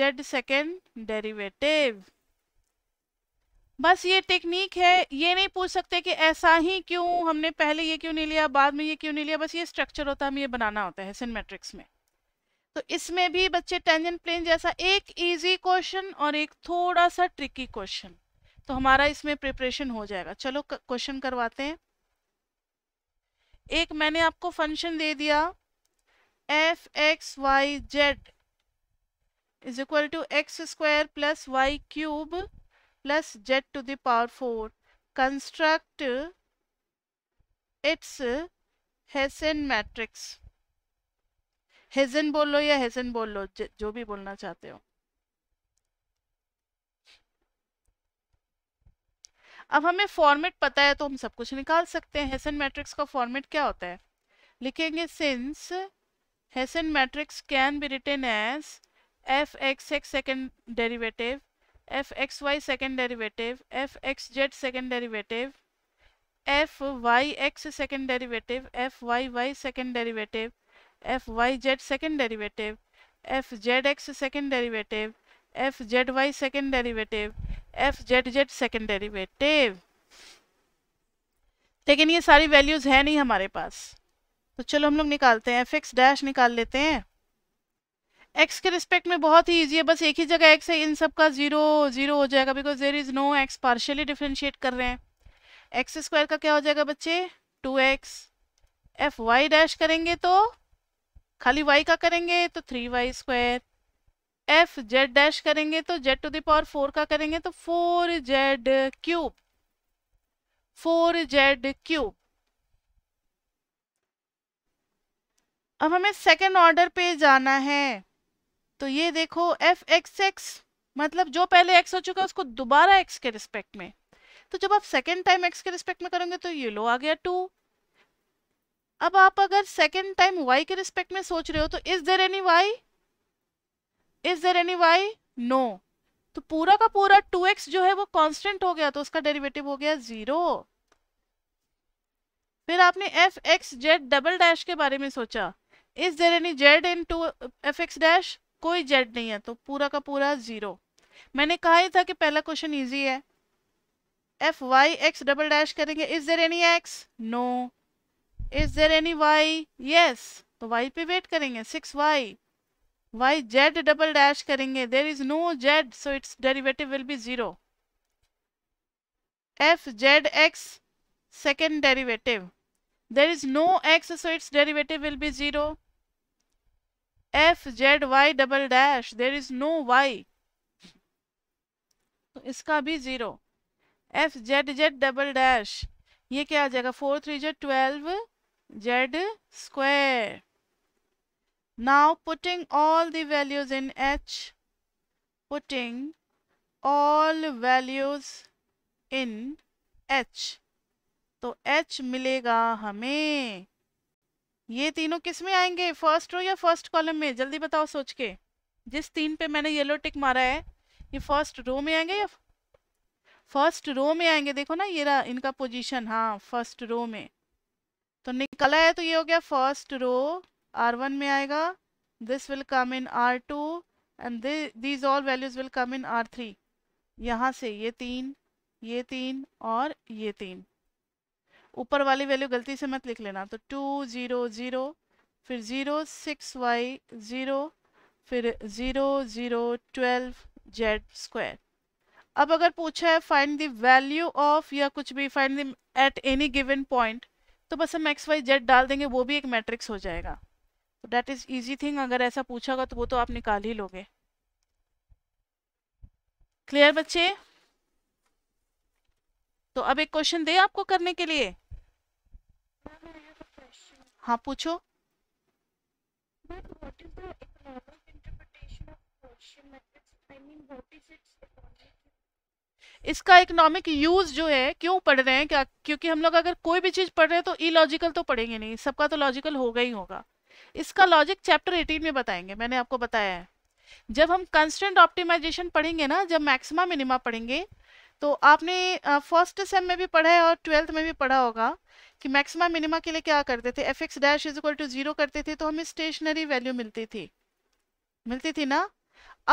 z second derivative बस ये technique है ये नहीं पूछ सकते कि ऐसा ही क्यों हमने पहले ये क्यों नहीं लिया बाद में ये क्यों नहीं लिया बस ये स्ट्रक्चर होता है हमें ये बनाना होता है सिनमेट्रिक्स में तो इसमें भी बच्चे टेंजेंट प्लेन जैसा एक इजी क्वेश्चन और एक थोड़ा सा ट्रिकी क्वेश्चन तो हमारा इसमें प्रिपरेशन हो जाएगा चलो क्वेश्चन करवाते हैं एक मैंने आपको फंक्शन दे दिया f x Y z is equal to x square plus y cube plus z to the power 4 construct its Hessian matrix Hessian बोल लो या हेजन बोल लो जो भी बोलना चाहते हो अब हमें फॉर्मेट पता है तो हम सब कुछ निकाल सकते हैं हेसन मैट्रिक्स का फॉर्मेट क्या होता है लिखेंगे since Hessian matrix can be written as f x x second derivative f x y second derivative f x z second derivative f Y x second derivative f y y second derivative f y z second derivative f Z x second derivative f Z y second derivative f Z z second derivative लेकिन ये सारी values है नहीं हमारे पास तो चलो हम लोग निकालते हैं एफ एक्स डैश निकाल लेते हैं एक्स के रिस्पेक्ट में बहुत ही ईजी है बस एक ही जगह एक्स है इन सब का जीरो जीरो हो जाएगा because there is no x partially differentiate कर रहे हैं एक्स स्क्वायर का क्या हो जाएगा बच्चे two X F Y dash करेंगे तो खाली वाई का करेंगे तो three Y square F Z dash करेंगे तो जेड टू दावर फोर का करेंगे तो four Z cube four Z cube अब हमें सेकेंड ऑर्डर पे जाना है तो ये देखो एफ एक्स एक्स मतलब जो पहले एक्स हो चुका है उसको दोबारा एक्स के रिस्पेक्ट में तो जब आप सेकेंड टाइम एक्स के रिस्पेक्ट में करोगे तो ये लो आ गया टू अब आप अगर सेकेंड टाइम वाई के रिस्पेक्ट में सोच रहे हो तो is there any Y is there any Y no तो पूरा का पूरा टू एक्स जो है वो कांस्टेंट हो गया तो उसका डेरिवेटिव हो गया जीरो फिर आपने F x Z double dash के बारे में सोचा is there any Z in two F x dash कोई जेड नहीं है तो पूरा का पूरा जीरो मैंने कहा ही था कि पहला क्वेश्चन ईजी है F Y X double dash करेंगे is there any X no is there any Y yes तो वाई पे वेट करेंगे six Y Y Z double dash करेंगे there is no Z so it's derivative will be zero F Z x second derivative there is no X so it's derivative will be zero F Z Y double dash there is no Y तो इसका भी zero F Z Z double dash ये क्या आ जाएगा four three Z twelve Z square now putting all the values in H putting all values in H तो H मिलेगा हमें ये तीनों किस में आएंगे फर्स्ट रो या फर्स्ट कॉलम में जल्दी बताओ सोच के जिस तीन पे मैंने येलो टिक मारा है ये फर्स्ट रो में आएंगे या फर्स्ट रो में आएंगे देखो ना ये रहा इनका पोजीशन हाँ फर्स्ट रो में तो निकला है तो ये हो गया फर्स्ट रो आर वन में आएगा this will come in R two and these all values will come in R three यहाँ से ये तीन ये तीन और ये तीन ऊपर वाली वैल्यू गलती से मत लिख लेना तो टू ज़ीरो ज़ीरो फिर ज़ीरो सिक्स वाई ज़ीरो फिर zero zero twelve Z square अब अगर पूछा है फाइंड द वैल्यू ऑफ या कुछ भी find the at any given point तो बस हम एक्स वाई जेड डाल देंगे वो भी एक मैट्रिक्स हो जाएगा तो डैट इज़ ईजी थिंग अगर ऐसा पूछा होगा तो वो तो आप निकाल ही लोगे क्लियर बच्चे तो अब एक क्वेश्चन दे आपको करने के लिए हाँ पूछो इसका इकोनॉमिक यूज जो है क्यों पढ़ रहे हैं क्या क्योंकि हम लोग अगर कोई भी चीज पढ़ रहे हैं तो इलॉजिकल तो पढ़ेंगे नहीं सबका तो लॉजिकल होगा ही होगा इसका लॉजिक चैप्टर 18 में बताएंगे मैंने आपको बताया है जब हम कंस्टेंट ऑप्टिमाइजेशन पढ़ेंगे ना जब मैक्सिमा मिनिमा पढ़ेंगे तो आपने फर्स्ट सेम में भी पढ़ा है और ट्वेल्थ में भी पढ़ा होगा कि मैक्सिमा मिनिमा के लिए क्या करते थे F x dash is equal to zero करते थे तो हमें स्टेशनरी वैल्यू मिलती थी मिलती थी ना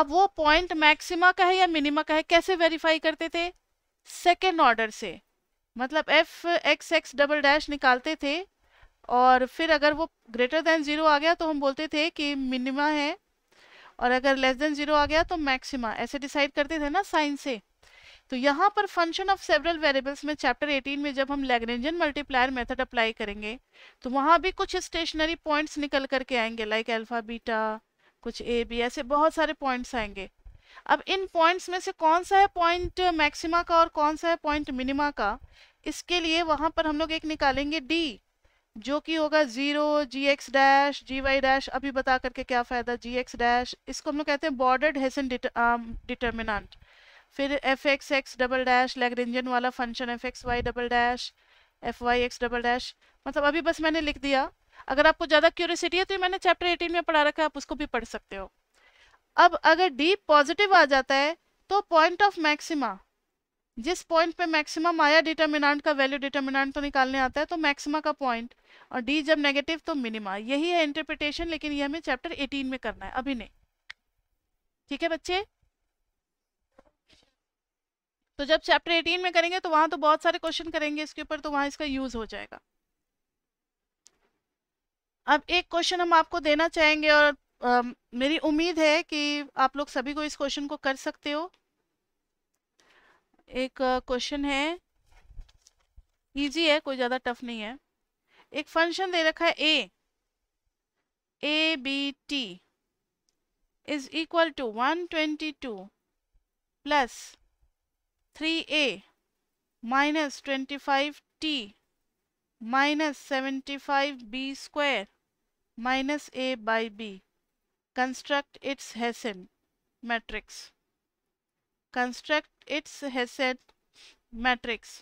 अब वो पॉइंट मैक्सिमा का है या मिनिमा का है कैसे वेरीफाई करते थे सेकेंड ऑर्डर से मतलब F x X double dash निकालते थे और फिर अगर वो ग्रेटर देन ज़ीरो आ गया तो हम बोलते थे कि मिनिमा है और अगर लेस देन ज़ीरो आ गया तो मैक्सिमा ऐसे डिसाइड करते थे ना साइन से तो यहाँ पर फंक्शन ऑफ सेवरल वेरिएबल्स में चैप्टर 18 में जब हम लैग्रेंजन मल्टीप्लायर मेथड अप्लाई करेंगे तो वहाँ भी कुछ स्टेशनरी पॉइंट्स निकल करके आएंगे लाइक अल्फ़ा बीटा कुछ ए बी ऐसे बहुत सारे पॉइंट्स आएंगे अब इन पॉइंट्स में से कौन सा है पॉइंट मैक्सिमा का और कौन सा है पॉइंट मिनिमा का इसके लिए वहाँ पर हम लोग एक निकालेंगे डी जो कि होगा zero G X dash G Y dash अभी बता करके क्या फ़ायदा जी एक्स डैश इसको हम लोग कहते हैं बॉर्डर्ड हेसन डिटर्मिनाट फिर F x X double dash Lagrangian वाला function F x Y double dash F Y X double dash मतलब अभी बस मैंने लिख दिया अगर आपको ज़्यादा क्यूरसिटी है तो मैंने चैप्टर एटीन में पढ़ा रखा है आप उसको भी पढ़ सकते हो अब अगर डी पॉजिटिव आ जाता है तो पॉइंट ऑफ मैक्सिमा जिस पॉइंट पे मैक्सिमम आया डिटर्मिनांट का वैल्यू डिटर्मिनांट तो निकालने आता है तो मैक्सिमा का पॉइंट और डी जब नेगेटिव तो मिनिमा यही है इंटरप्रिटेशन लेकिन ये हमें चैप्टर 18 में करना है अभी नहीं ठीक है बच्चे तो जब चैप्टर एटीन में करेंगे तो वहां तो बहुत सारे क्वेश्चन करेंगे इसके ऊपर तो वहां इसका यूज़ हो जाएगा अब एक क्वेश्चन हम आपको देना चाहेंगे और आ, मेरी उम्मीद है कि आप लोग सभी को इस क्वेश्चन को कर सकते हो एक क्वेश्चन है इजी है कोई ज़्यादा टफ नहीं है एक फंक्शन दे रखा है A A B T is equal to one twenty two plus three A minus twenty five T minus seventy five B square minus A by B construct its Hessian matrix construct its Hessian matrix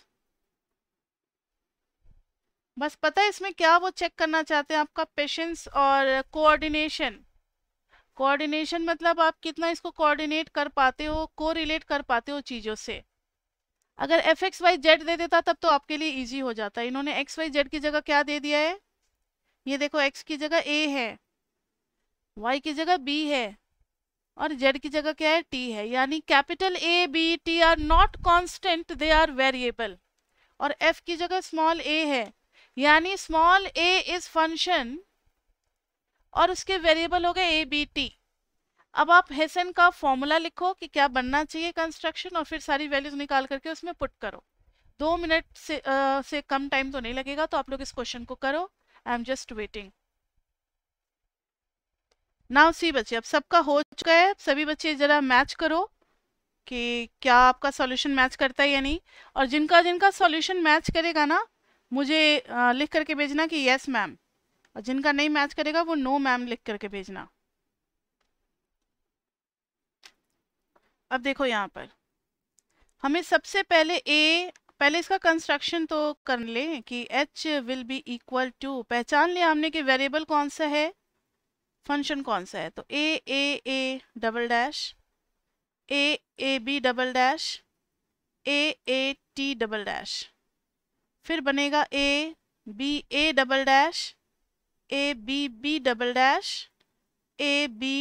बस पता है इसमें क्या वो check करना चाहते हैं आपका पेशेंस और कोऑर्डिनेशन कोऑर्डिनेशन मतलब आप कितना इसको कोऑर्डिनेट कर पाते हो को रिलेट कर पाते हो चीज़ों से अगर एफ एक्स वाई जेड दे देता तब तो आपके लिए इजी हो जाता इन्होंने एक्स वाई जेड की जगह क्या दे दिया है ये देखो एक्स की जगह ए है वाई की जगह बी है और जेड की जगह क्या है टी है यानी capital A B T are not constant they are variable और एफ की जगह स्मॉल ए है यानी स्मॉल ए इज फंक्शन और उसके वेरिएबल हो गए ए बी टी अब आप हेसन का फॉर्मूला लिखो कि क्या बनना चाहिए कंस्ट्रक्शन और फिर सारी वैल्यूज निकाल करके उसमें पुट करो दो मिनट से आ, से कम टाइम तो नहीं लगेगा तो आप लोग इस क्वेश्चन को करो I am just waiting now see बच्चे अब सबका हो चुका है सभी बच्चे जरा मैच करो कि क्या आपका सॉल्यूशन मैच करता है या नहीं और जिनका जिनका सॉल्यूशन मैच करेगा ना मुझे लिख करके भेजना कि यस मैम और जिनका नहीं मैच करेगा वो नो मैम लिख करके भेजना अब देखो यहाँ पर हमें सबसे पहले ए पहले इसका कंस्ट्रक्शन तो कर लें कि H will be equal to पहचान लिया हमने कि वेरिएबल कौन सा है फंक्शन कौन सा है तो A A A double dash A A B double dash A A T double dash फिर बनेगा A B A double dash A B B double dash A B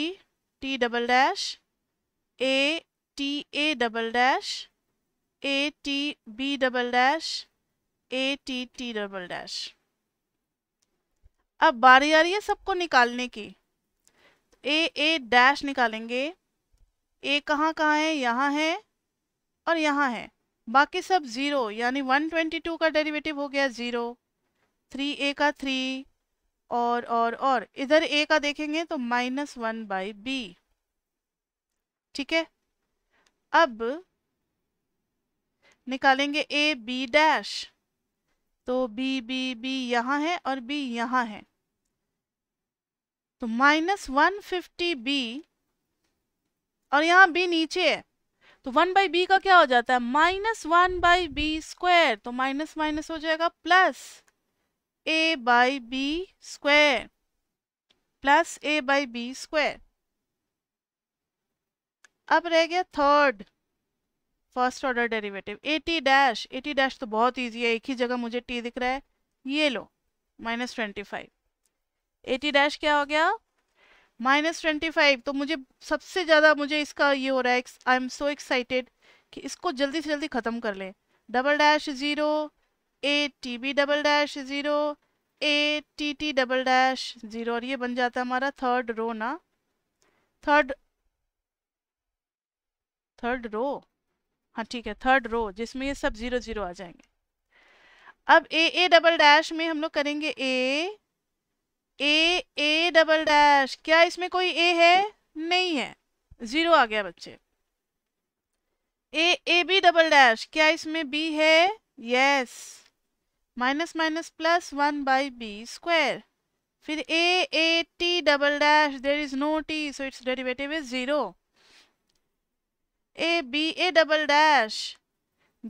T double dash A T A double dash A T B double dash A T T double dash अब बारी आ रही है सबको निकालने की ए ए dash निकालेंगे ए कहाँ कहाँ है यहाँ है और यहाँ है बाकी सब ज़ीरो यानी 122 का डेरिवेटिव हो गया ज़ीरो थ्री ए का थ्री और और और इधर ए का देखेंगे तो माइनस वन बाई बी ठीक है अब निकालेंगे ए बी डैश तो बी बी बी यहाँ है और बी यहाँ है तो माइनस वन फिफ्टी बी और यहाँ बी नीचे है तो वन बाई बी का क्या हो जाता है minus one by B square तो माइनस माइनस हो जाएगा plus A by B square plus A by B square अब रह गया third first order derivative T dash A T dash तो बहुत ईजी है एक ही जगह मुझे टी दिख रहा है ये लो minus twenty five A T dash क्या हो गया माइनस ट्वेंटी फाइव तो मुझे सबसे ज़्यादा मुझे इसका ये हो रहा है आई एम सो एक्साइटेड कि इसको जल्दी से जल्दी ख़त्म कर लें double dash zero A T B double dash zero A T T double dash zero और ये बन जाता है हमारा थर्ड रो ना थर्ड थर्ड रो हाँ ठीक है थर्ड रो जिसमें ये सब जीरो जीरो आ जाएंगे अब ए ए डबल डैश में हम लोग करेंगे ए ए ए डबल डैश क्या इसमें कोई ए है नहीं है जीरो आ गया बच्चे A A B double dash क्या इसमें बी है yes minus minus plus one by B square फिर A A T double dash there is no T so it's derivative is zero A B A double dash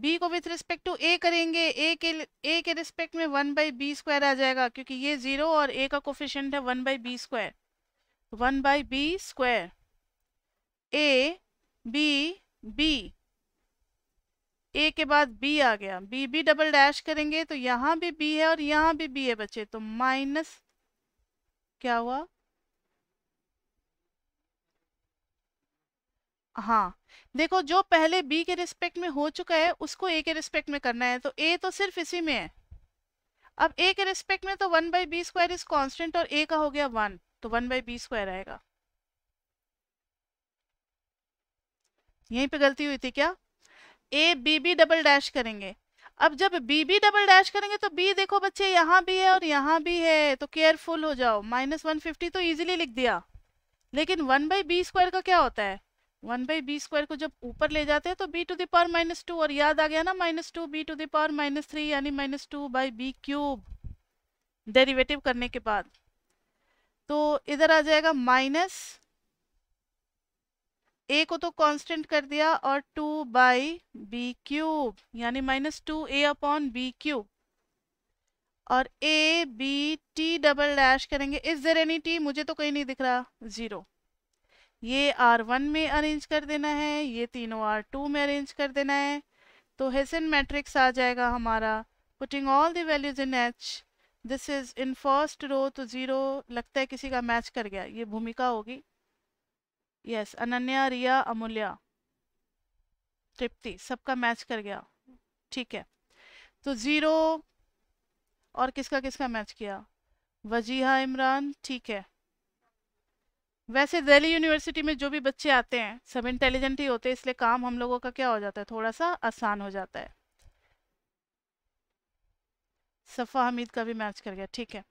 B को with respect to A करेंगे A के A के respect में one by B square आ जाएगा क्योंकि ये zero और ए का कोफिशेंट है one by B square one by B square A B B A के बाद बी आ गया बी बी डबल डैश करेंगे तो यहाँ भी बी है और यहाँ भी बी है बच्चे तो माइनस क्या हुआ हाँ देखो जो पहले बी के रिस्पेक्ट में हो चुका है उसको ए के रिस्पेक्ट में करना है तो ए तो सिर्फ इसी में है अब ए के रिस्पेक्ट में तो one by B square is constant और ए का हो गया वन तो वन बाई बी स्क्वायर आएगा यहीं पे गलती हुई थी क्या A B B double dash करेंगे अब जब बी बी डबल डैश करेंगे तो बी देखो बच्चे यहाँ भी है और यहाँ भी है तो केयरफुल हो जाओ माइनस वन फिफ्टी तो ईजिली लिख दिया लेकिन वन बाई बी स्क्वायर का क्या होता है वन बाई बी स्क्वायर को जब ऊपर ले जाते हैं तो B to the power minus two और याद आ गया ना minus two B to the power power minus three यानी minus two by B cube derivative करने के बाद तो इधर आ जाएगा माइनस ए को तो कांस्टेंट कर दिया और टू बाई बी क्यूब यानी minus two A upon B cube और A B T double dash करेंगे इज देर एनी टी मुझे तो कहीं नहीं दिख रहा जीरो ये आर वन में अरेंज कर देना है ये तीनों आर टू में अरेंज कर देना है तो हेसन मैट्रिक्स आ जाएगा हमारा putting all the values in H this is in first row तो ज़ीरो लगता है किसी का मैच कर गया ये भूमिका होगी यस अनन्या रिया अमूल्या तृप्ति सबका मैच कर गया ठीक है तो ज़ीरो और किसका किसका मैच किया वजीहा इमरान ठीक है वैसे दिल्ली यूनिवर्सिटी में जो भी बच्चे आते हैं सब इंटेलिजेंट ही होते हैं इसलिए काम हम लोगों का क्या हो जाता है थोड़ा सा आसान हो जाता है सफ़ा हमीद का भी मैच कर गया ठीक है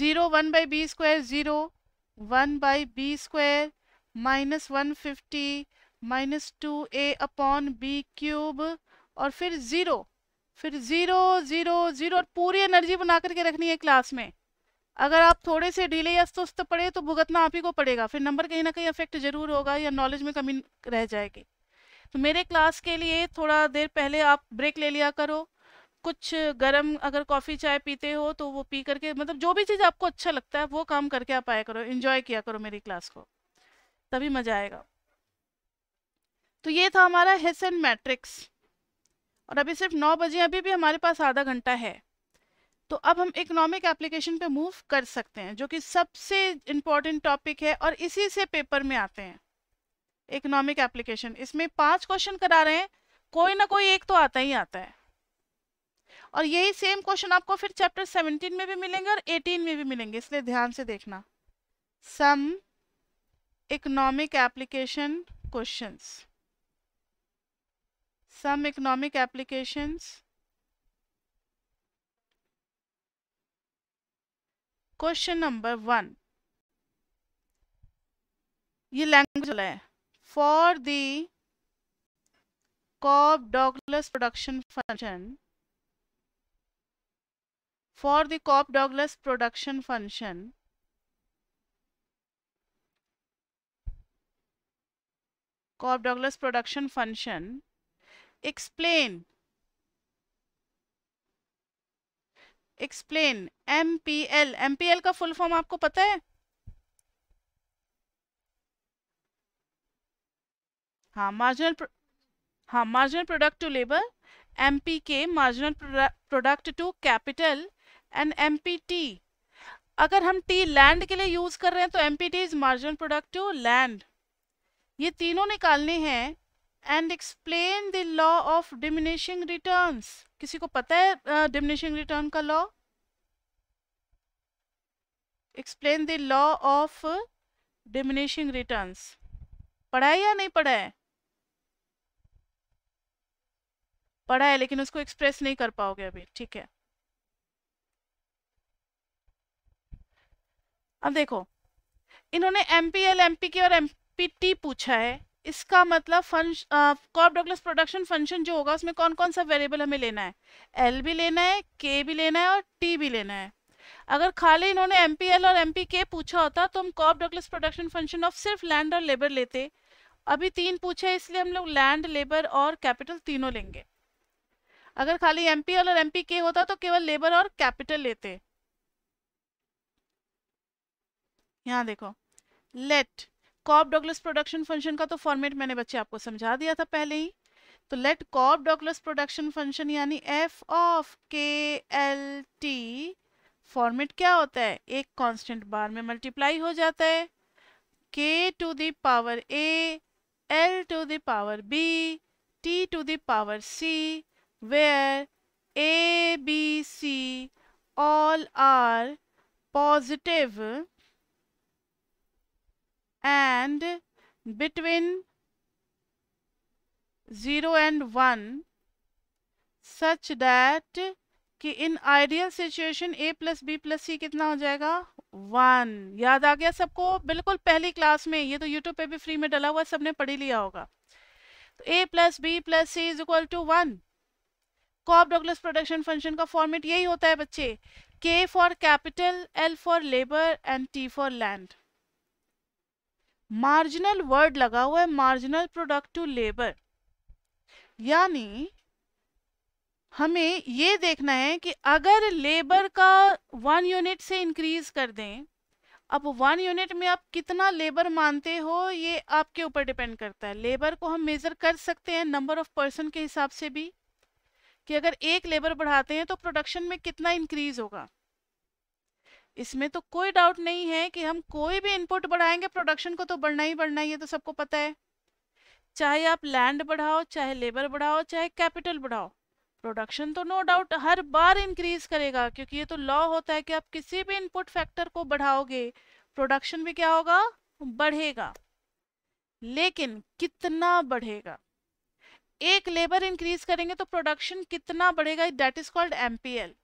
zero one by B square zero one by B square minus one fifty minus two A upon B cube और फिर ज़ीरो फिर ज़ीरो ज़ीरो ज़ीरो और पूरी एनर्जी बना करके रखनी है क्लास में अगर आप थोड़े से डिले या सुस्त पड़े तो भुगतना आप ही को पड़ेगा फिर नंबर कहीं ना कहीं अफेक्ट जरूर होगा या नॉलेज में कमी रह जाएगी तो मेरे क्लास के लिए थोड़ा देर पहले आप ब्रेक ले लिया करो कुछ गर्म अगर कॉफ़ी चाय पीते हो तो वो पी करके मतलब जो भी चीज़ आपको अच्छा लगता है वो काम करके आप आया करो इन्जॉय किया करो मेरी क्लास को तभी मज़ा आएगा तो ये था हमारा हेसन मैट्रिक्स और अभी सिर्फ नौ बजे अभी भी हमारे पास आधा घंटा है तो अब हम इकोनॉमिक एप्लीकेशन पे मूव कर सकते हैं जो कि सबसे इम्पॉर्टेंट टॉपिक है और इसी से पेपर में आते हैं इकोनॉमिक एप्लीकेशन इसमें पांच क्वेश्चन करा रहे हैं कोई ना कोई एक तो आता ही आता है और यही सेम क्वेश्चन आपको फिर चैप्टर सेवनटीन में भी मिलेंगे और एटीन में भी मिलेंगे इसलिए ध्यान से देखना some economic application question some economic applications question number one ये लैंग्वेज है for the Cobb Douglas production function for the Cobb Douglas production function Cobb Douglas production function explain explain M P L M P L का full form आपको पता है हाँ marginal हाँ marginal product to labour M P के marginal product to capital and M P T अगर हम T land के लिए यूज कर रहे हैं तो M P T is marginal product to land ये तीनों निकालने हैं and explain the law of diminishing returns किसी को पता है डिमिनिशिंग रिटर्न का law explain the law of diminishing returns पढ़ा है या नहीं पढ़ा है पढ़ा है लेकिन उसको एक्सप्रेस नहीं कर पाओगे अभी ठीक है अब देखो इन्होंने एमपीएल एमपी के और एमपीटी पूछा है इसका मतलब कॉप डॉगलस प्रोडक्शन फंक्शन जो होगा उसमें कौन कौन सा वेरिएबल हमें लेना है एल भी लेना है के भी लेना है और टी भी लेना है अगर खाली इन्होंने एम और एम पूछा होता तो हम Cobb Douglas production function of सिर्फ लैंड और लेबर लेते अभी तीन पूछे इसलिए हम लोग लैंड लेबर और कैपिटल तीनों लेंगे अगर खाली एम और एम होता तो केवल लेबर और कैपिटल लेते यहाँ देखो let Cobb Douglas production function का तो फॉर्मेट मैंने बच्चे आपको समझा दिया था पहले ही तो let Cobb Douglas production function यानी F of K L T format क्या होता है एक कांस्टेंट बार में मल्टीप्लाई हो जाता है K to the power A L to the power B T to the power C where A B C all are positive and between 0 and 1 such that कि in ideal situation A plus B plus C कितना हो जाएगा one याद आ गया सबको बिल्कुल पहली क्लास में ये तो यूट्यूब पे भी फ्री में डला हुआ सबने पढ़ी लिया होगा तो A plus B plus C is equal to one Cobb Douglas production function का फॉर्मेट यही होता है बच्चे K for capital L for labour and T for land marginal word लगा हुआ है मार्जिनल प्रोडक्ट टू लेबर यानी हमें ये देखना है कि अगर लेबर का वन यूनिट से इंक्रीज कर दें अब वन यूनिट में आप कितना लेबर मानते हो ये आपके ऊपर डिपेंड करता है लेबर को हम मेज़र कर सकते हैं नंबर ऑफ पर्सन के हिसाब से भी कि अगर एक लेबर बढ़ाते हैं तो प्रोडक्शन में कितना इंक्रीज होगा इसमें तो कोई डाउट नहीं है कि हम कोई भी इनपुट बढ़ाएंगे प्रोडक्शन को तो बढ़ना ही बढ़ना ही है तो सबको पता है चाहे आप लैंड बढ़ाओ चाहे लेबर बढ़ाओ चाहे कैपिटल बढ़ाओ प्रोडक्शन तो नो डाउट हर बार इंक्रीज करेगा क्योंकि ये तो लॉ होता है कि आप किसी भी इनपुट फैक्टर को बढ़ाओगे प्रोडक्शन भी क्या होगा बढ़ेगा लेकिन कितना बढ़ेगा एक लेबर इंक्रीज करेंगे तो प्रोडक्शन कितना बढ़ेगा दैट इज कॉल्ड एमपीएल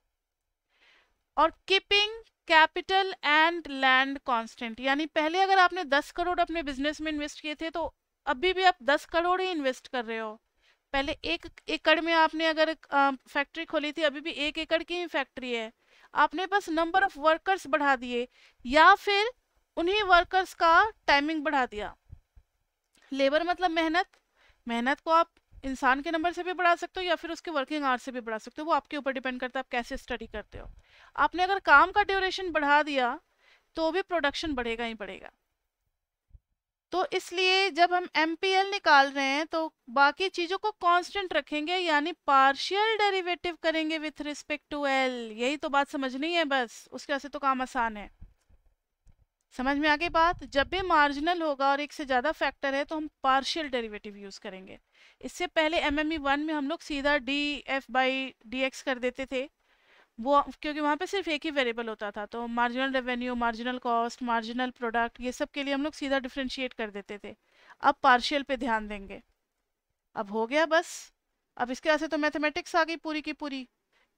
और keeping capital and land constant यानी पहले अगर आपने 10 करोड़ अपने बिजनेस में इन्वेस्ट किए थे तो अभी भी आप 10 करोड़ ही इन्वेस्ट कर रहे हो पहले एक एकड़ में आपने अगर फैक्ट्री खोली थी अभी भी एक एकड़ की ही फैक्ट्री है आपने बस नंबर ऑफ वर्कर्स बढ़ा दिए या फिर उन्हीं वर्कर्स का टाइमिंग बढ़ा दिया लेबर मतलब मेहनत मेहनत को आप इंसान के नंबर से भी बढ़ा सकते हो या फिर उसके वर्किंग आवर से भी बढ़ा सकते हो वो आपके ऊपर डिपेंड करता है आप कैसे स्टडी करते हो आपने अगर काम का ड्यूरेशन बढ़ा दिया तो भी प्रोडक्शन बढ़ेगा ही बढ़ेगा तो इसलिए जब हम एम निकाल रहे हैं तो बाकी चीज़ों को कांस्टेंट रखेंगे यानी पार्शियल डेरिवेटिव करेंगे विथ रिस्पेक्ट टू एल यही तो बात समझनी है बस उसके वजह तो काम आसान है समझ में आ गई बात जब भी मार्जिनल होगा और एक से ज़्यादा फैक्टर है तो हम पार्शियल डेरिवेटिव यूज़ करेंगे इससे पहले एम एम e में हम लोग सीधा D F by D X कर देते थे वो क्योंकि वहाँ पे सिर्फ एक ही वेरिएबल होता था तो marginal revenue marginal cost marginal product ये सब के लिए हम लोग सीधा डिफ्रेंशिएट कर देते थे अब पार्शियल पे ध्यान देंगे अब हो गया बस अब इसके वजह से तो मैथमेटिक्स आ गई पूरी की पूरी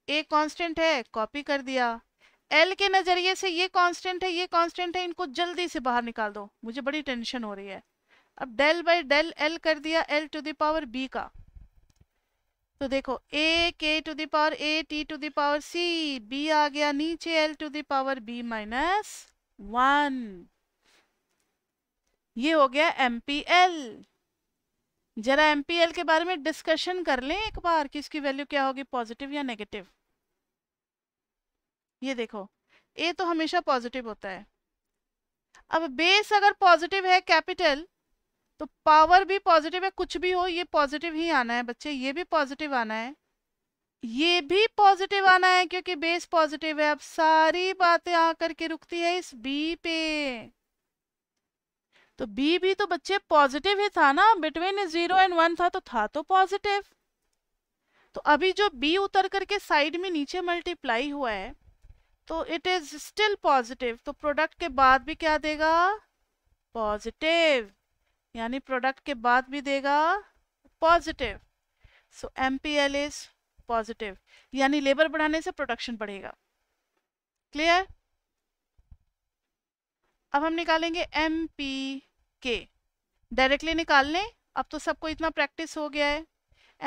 ए कांस्टेंट है कॉपी कर दिया एल के नज़रिए से ये कांस्टेंट है ये कांस्टेंट है इनको जल्दी से बाहर निकाल दो मुझे बड़ी टेंशन हो रही है अब डेल बाई डेल एल कर दिया एल टू दावर बी का तो देखो A K to the power A T to the power C B आ गया नीचे L to the power B minus one ये हो गया एम पी एल जरा एम पी एल के बारे में डिस्कशन कर लें एक बार कि इसकी वैल्यू क्या होगी पॉजिटिव या नेगेटिव ये देखो ए तो हमेशा पॉजिटिव होता है अब बेस अगर पॉजिटिव है कैपिटल तो पावर भी पॉजिटिव है कुछ भी हो ये पॉजिटिव ही आना है बच्चे ये भी पॉजिटिव आना है ये भी पॉजिटिव आना है क्योंकि बेस पॉजिटिव है अब सारी बातें आकर के रुकती है इस बी पे तो बी भी तो बच्चे पॉजिटिव ही था ना बिटवीन जीरो एंड वन था तो था तो पॉजिटिव तो अभी जो बी उतर करके साइड में नीचे मल्टीप्लाई हुआ है तो इट इज स्टिल पॉजिटिव तो प्रोडक्ट के बाद भी क्या देगा पॉजिटिव यानी प्रोडक्ट के बाद भी देगा positive so M P L is positive यानी लेबर बढ़ाने से प्रोडक्शन बढ़ेगा क्लियर अब हम निकालेंगे एम पी के डायरेक्टली निकाल लें अब तो सबको इतना प्रैक्टिस हो गया है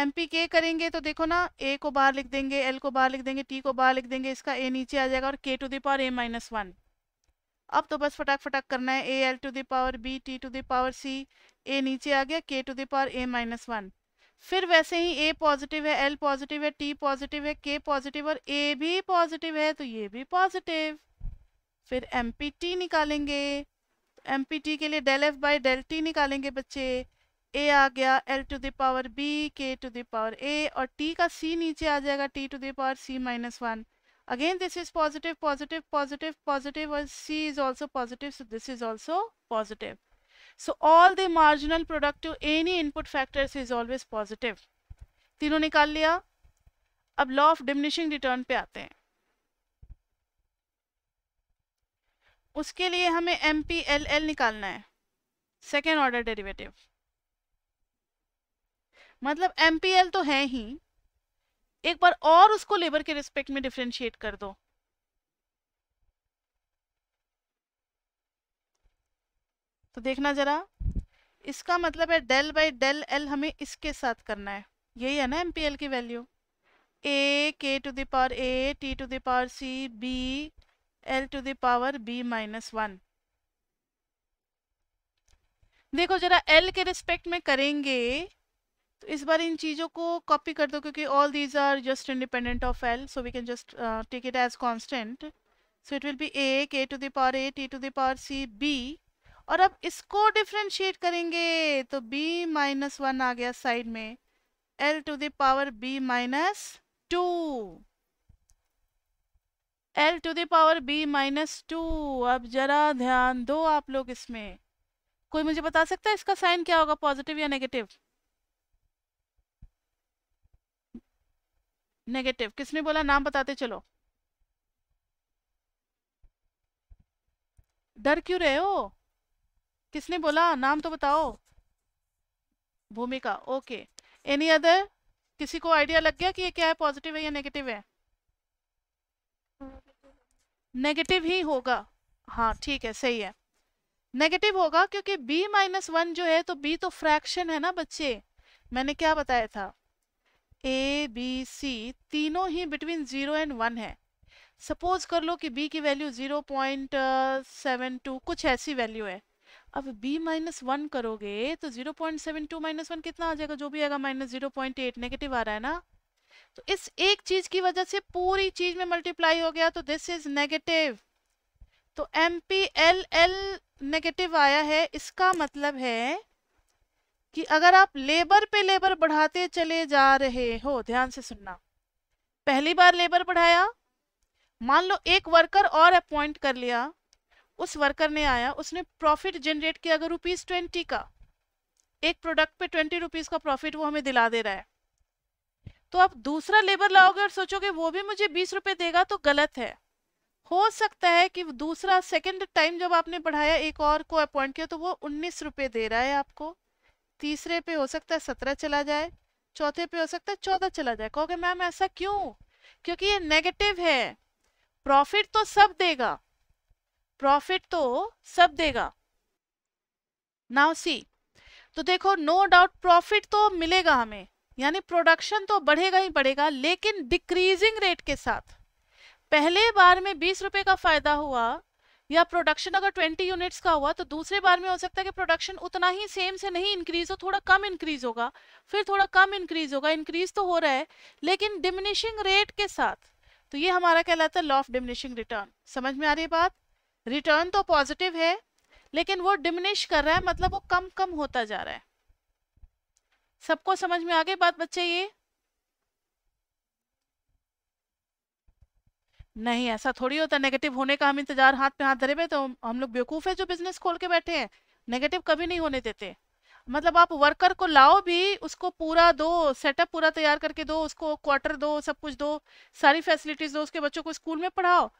एम पी के करेंगे तो देखो ना ए को बाहर लिख देंगे एल को बाहर लिख देंगे टी को बाहर लिख देंगे इसका ए नीचे आ जाएगा और K to the power A minus one अब तो बस फटाक फटाक करना है A L to the power B T to the power C A नीचे आ गया K to the power A minus one फिर वैसे ही ए पॉजिटिव है एल पॉजिटिव है टी पॉजिटिव है के पॉजिटिव और ए भी पॉजिटिव है तो ये भी पॉजिटिव फिर एम पी टी निकालेंगे एम पी टी के लिए del F by del T निकालेंगे बच्चे ए आ गया L to the power B K to the power A और टी का सी नीचे आ जाएगा T to the power C minus one again this is positive positive positive positive and c is also positive so this is also positive so all the marginal product to any input factors is always positive tino nikal liya ab law of diminishing return pe aate hain uske liye hame mpll nikalna hai L निकालना है second order derivative मतलब M तो है ही एक बार और उसको labour के respect में डिफ्रेंशिएट कर दो तो देखना जरा इसका मतलब है डेल बाई डेल एल हमें इसके साथ करना है यही है ना एमपीएल की value A K to the power A T to the power C B L to the power B minus one देखो जरा एल के रिस्पेक्ट में करेंगे तो इस बार इन चीज़ों को कॉपी कर दो क्योंकि all these are just independent of L so we can just take it as constant so it will be A K to the power A T to the power C B और अब इसको डिफ्रेंशिएट करेंगे तो b minus one आ गया side में l to the power b minus two L to the power B minus two अब जरा ध्यान दो आप लोग इसमें कोई मुझे बता सकता है इसका साइन क्या होगा पॉजिटिव या नेगेटिव नेगेटिव किसने बोला नाम बताते चलो डर क्यों रहे हो किसने बोला नाम तो बताओ भूमिका ओके एनी अदर किसी को आइडिया लग गया कि ये क्या है पॉजिटिव है या नेगेटिव है नेगेटिव ही होगा हाँ ठीक है सही है नेगेटिव होगा क्योंकि b माइनस वन जो है तो b तो फ्रैक्शन है ना बच्चे मैंने क्या बताया था ए बी सी तीनों ही बिटवीन जीरो एंड वन है सपोज कर लो कि बी की value zero point seven two कुछ ऐसी वैल्यू है अब बी माइनस वन करोगे तो zero point seven two minus one कितना आ जाएगा जो भी आएगा minus zero point eight negative आ रहा है ना तो इस एक चीज की वजह से पूरी चीज में मल्टीप्लाई हो गया तो दिस इज नेगेटिव तो M P L L negative आया है इसका मतलब है कि अगर आप लेबर पे लेबर बढ़ाते चले जा रहे हो ध्यान से सुनना पहली बार लेबर बढ़ाया मान लो एक वर्कर और अपॉइंट कर लिया उस वर्कर ने आया उसने प्रॉफिट जनरेट किया अगर रुपीज ट्वेंटी का एक प्रोडक्ट पे ट्वेंटी रुपीज का प्रॉफिट वो हमें दिला दे रहा है तो आप दूसरा लेबर लाओगे और सोचोगे वो भी मुझे बीस रुपए देगा तो गलत है हो सकता है कि दूसरा सेकंड टाइम जब आपने बढ़ाया एक और को अपॉइंट किया तो वो उन्नीस रुपये दे रहा है आपको तीसरे पे हो सकता है सत्रह चला जाए चौथे पे हो सकता है चौदह चला जाए कहोगे मैम ऐसा क्यों क्योंकि ये नेगेटिव है प्रॉफिट तो सब देगा प्रॉफिट तो सब देगा नाउ सी तो देखो नो डाउट प्रॉफिट तो मिलेगा हमें यानी प्रोडक्शन तो बढ़ेगा ही बढ़ेगा लेकिन डिक्रीजिंग रेट के साथ पहले बार में बीस रुपए का फायदा हुआ या प्रोडक्शन अगर 20 यूनिट्स का हुआ तो दूसरे बार में हो सकता है कि प्रोडक्शन उतना ही सेम से नहीं इंक्रीज हो थोड़ा कम इंक्रीज होगा फिर थोड़ा कम इंक्रीज होगा इंक्रीज तो हो रहा है लेकिन डिमिनिशिंग रेट के साथ तो ये हमारा कहलाता है लॉ ऑफ डिमिनिशिंग रिटर्न समझ में आ रही है बात रिटर्न तो पॉजिटिव है लेकिन वो डिमिनिश कर रहा है मतलब वो कम कम होता जा रहा है सबको समझ में आ गई बात बच्चे ये नहीं ऐसा थोड़ी होता नेगेटिव होने का हम इंतजार हाथ पे हाथ धरे हुए तो हम लोग बेवकूफ़ है जो बिजनेस खोल के बैठे हैं नेगेटिव कभी नहीं होने देते मतलब आप वर्कर को लाओ भी उसको पूरा दो सेटअप पूरा तैयार करके दो उसको क्वार्टर दो सब कुछ दो सारी फैसिलिटीज दो उसके बच्चों को स्कूल में पढ़ाओ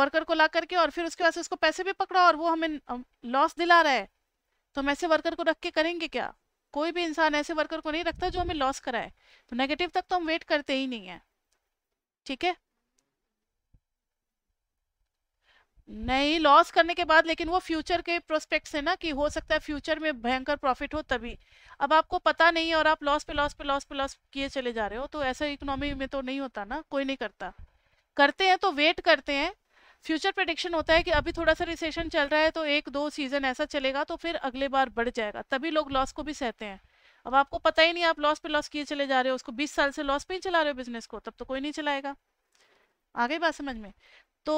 वर्कर को ला करके और फिर उसके बाद उसको पैसे भी पकड़ाओ और वो हमें लॉस दिला रहा है तो हम ऐसे वर्कर को रख के करेंगे क्या कोई भी इंसान ऐसे वर्कर को नहीं रखता जो हमें लॉस कराए तो नेगेटिव तक तो हम वेट करते ही नहीं है ठीक है नहीं लॉस करने के बाद लेकिन वो फ्यूचर के प्रोस्पेक्ट है ना कि हो सकता है फ्यूचर में भयंकर प्रॉफिट हो तभी अब आपको पता नहीं है और आप लॉस पे लॉस पे लॉस पे लॉस किए चले जा रहे हो तो ऐसा इकोनॉमी में तो नहीं होता ना कोई नहीं करता करते हैं तो वेट करते हैं फ्यूचर प्रडिक्शन होता है कि अभी थोड़ा सा रिसेशन चल रहा है तो एक दो सीजन ऐसा चलेगा तो फिर अगले बार बढ़ जाएगा तभी लोग लॉस को भी सहते हैं अब आपको पता ही नहीं आप लॉस पे लॉस किए चले जा रहे हो उसको बीस साल से लॉस पे ही चला रहे हो बिजनेस को तब तो कोई नहीं चलाएगा आगे बात समझ में तो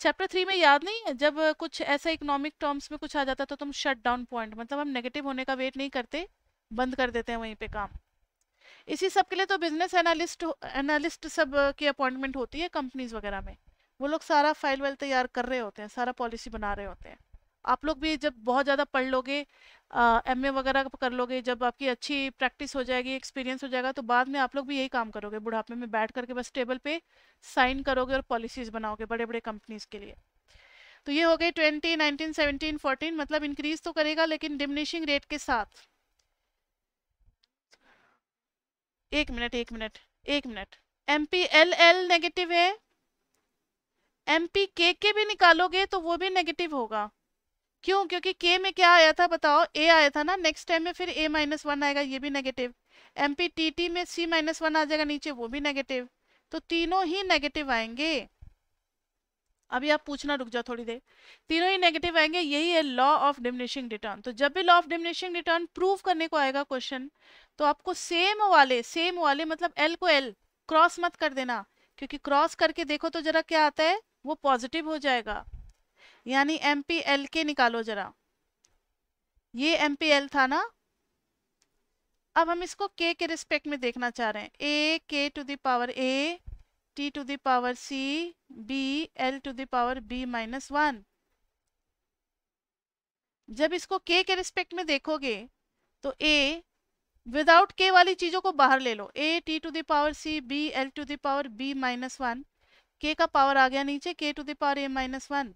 चैप्टर थ्री में याद नहीं है जब कुछ ऐसा इकोनॉमिक टर्म्स में कुछ आ जाता तो तुम शट डाउन पॉइंट मतलब हम नेगेटिव होने का वेट नहीं करते बंद कर देते हैं वहीं पे काम इसी सब के लिए तो बिजनेस एनालिस्ट एनालिस्ट सब की अपॉइंटमेंट होती है कंपनीज वगैरह में वो लोग सारा फाइल वाइल तैयार कर रहे होते हैं सारा पॉलिसी बना रहे होते हैं आप लोग भी जब बहुत ज़्यादा पढ़ लोगे एम ए वगैरह कर लोगे जब आपकी अच्छी प्रैक्टिस हो जाएगी एक्सपीरियंस हो जाएगा तो बाद में आप लोग भी यही काम करोगे बुढ़ापे में बैठ करके बस टेबल पे साइन करोगे और पॉलिसीज बनाओगे बड़े बड़े कंपनीज के लिए तो ये हो गए ट्वेंटी नाइनटीन सेवनटीन फोर्टीन मतलब इंक्रीज तो करेगा लेकिन डिमिनिशिंग रेट के साथ एक मिनट एक मिनट एक minute M P L L negative है एम पी के के भी निकालोगे तो वो भी नेगेटिव होगा क्यों क्योंकि के में क्या आया था बताओ ए आया था ना नेक्स्ट टाइम में फिर ए माइनस वन आएगा ये भी negative M P T T में सी माइनस वन आ जाएगा नीचे वो भी नेगेटिव तो तीनों ही नेगेटिव आएंगे अभी आप पूछना रुक जाओ थोड़ी देर तीनों ही नेगेटिव आएंगे यही है लॉ ऑफ डिमिनिशिंग रिटर्न तो जब भी law of diminishing return prove करने को आएगा क्वेश्चन तो आपको सेम वाले सेम वाले मतलब एल को एल क्रॉस मत कर देना क्योंकि क्रॉस करके देखो तो जरा क्या आता है वो पॉजिटिव हो जाएगा यानी एम पी एल के निकालो जरा ये एम पी एल था ना अब हम इसको के के रिस्पेक्ट में देखना चाह रहे हैं A K to the power A T to the power C B L to the power B minus one जब इसको के के रिस्पेक्ट में देखोगे तो ए विदाउट के वाली चीज़ों को बाहर ले लो A T to the power C B L to the power B minus one K का पावर आ गया नीचे K to the power A minus one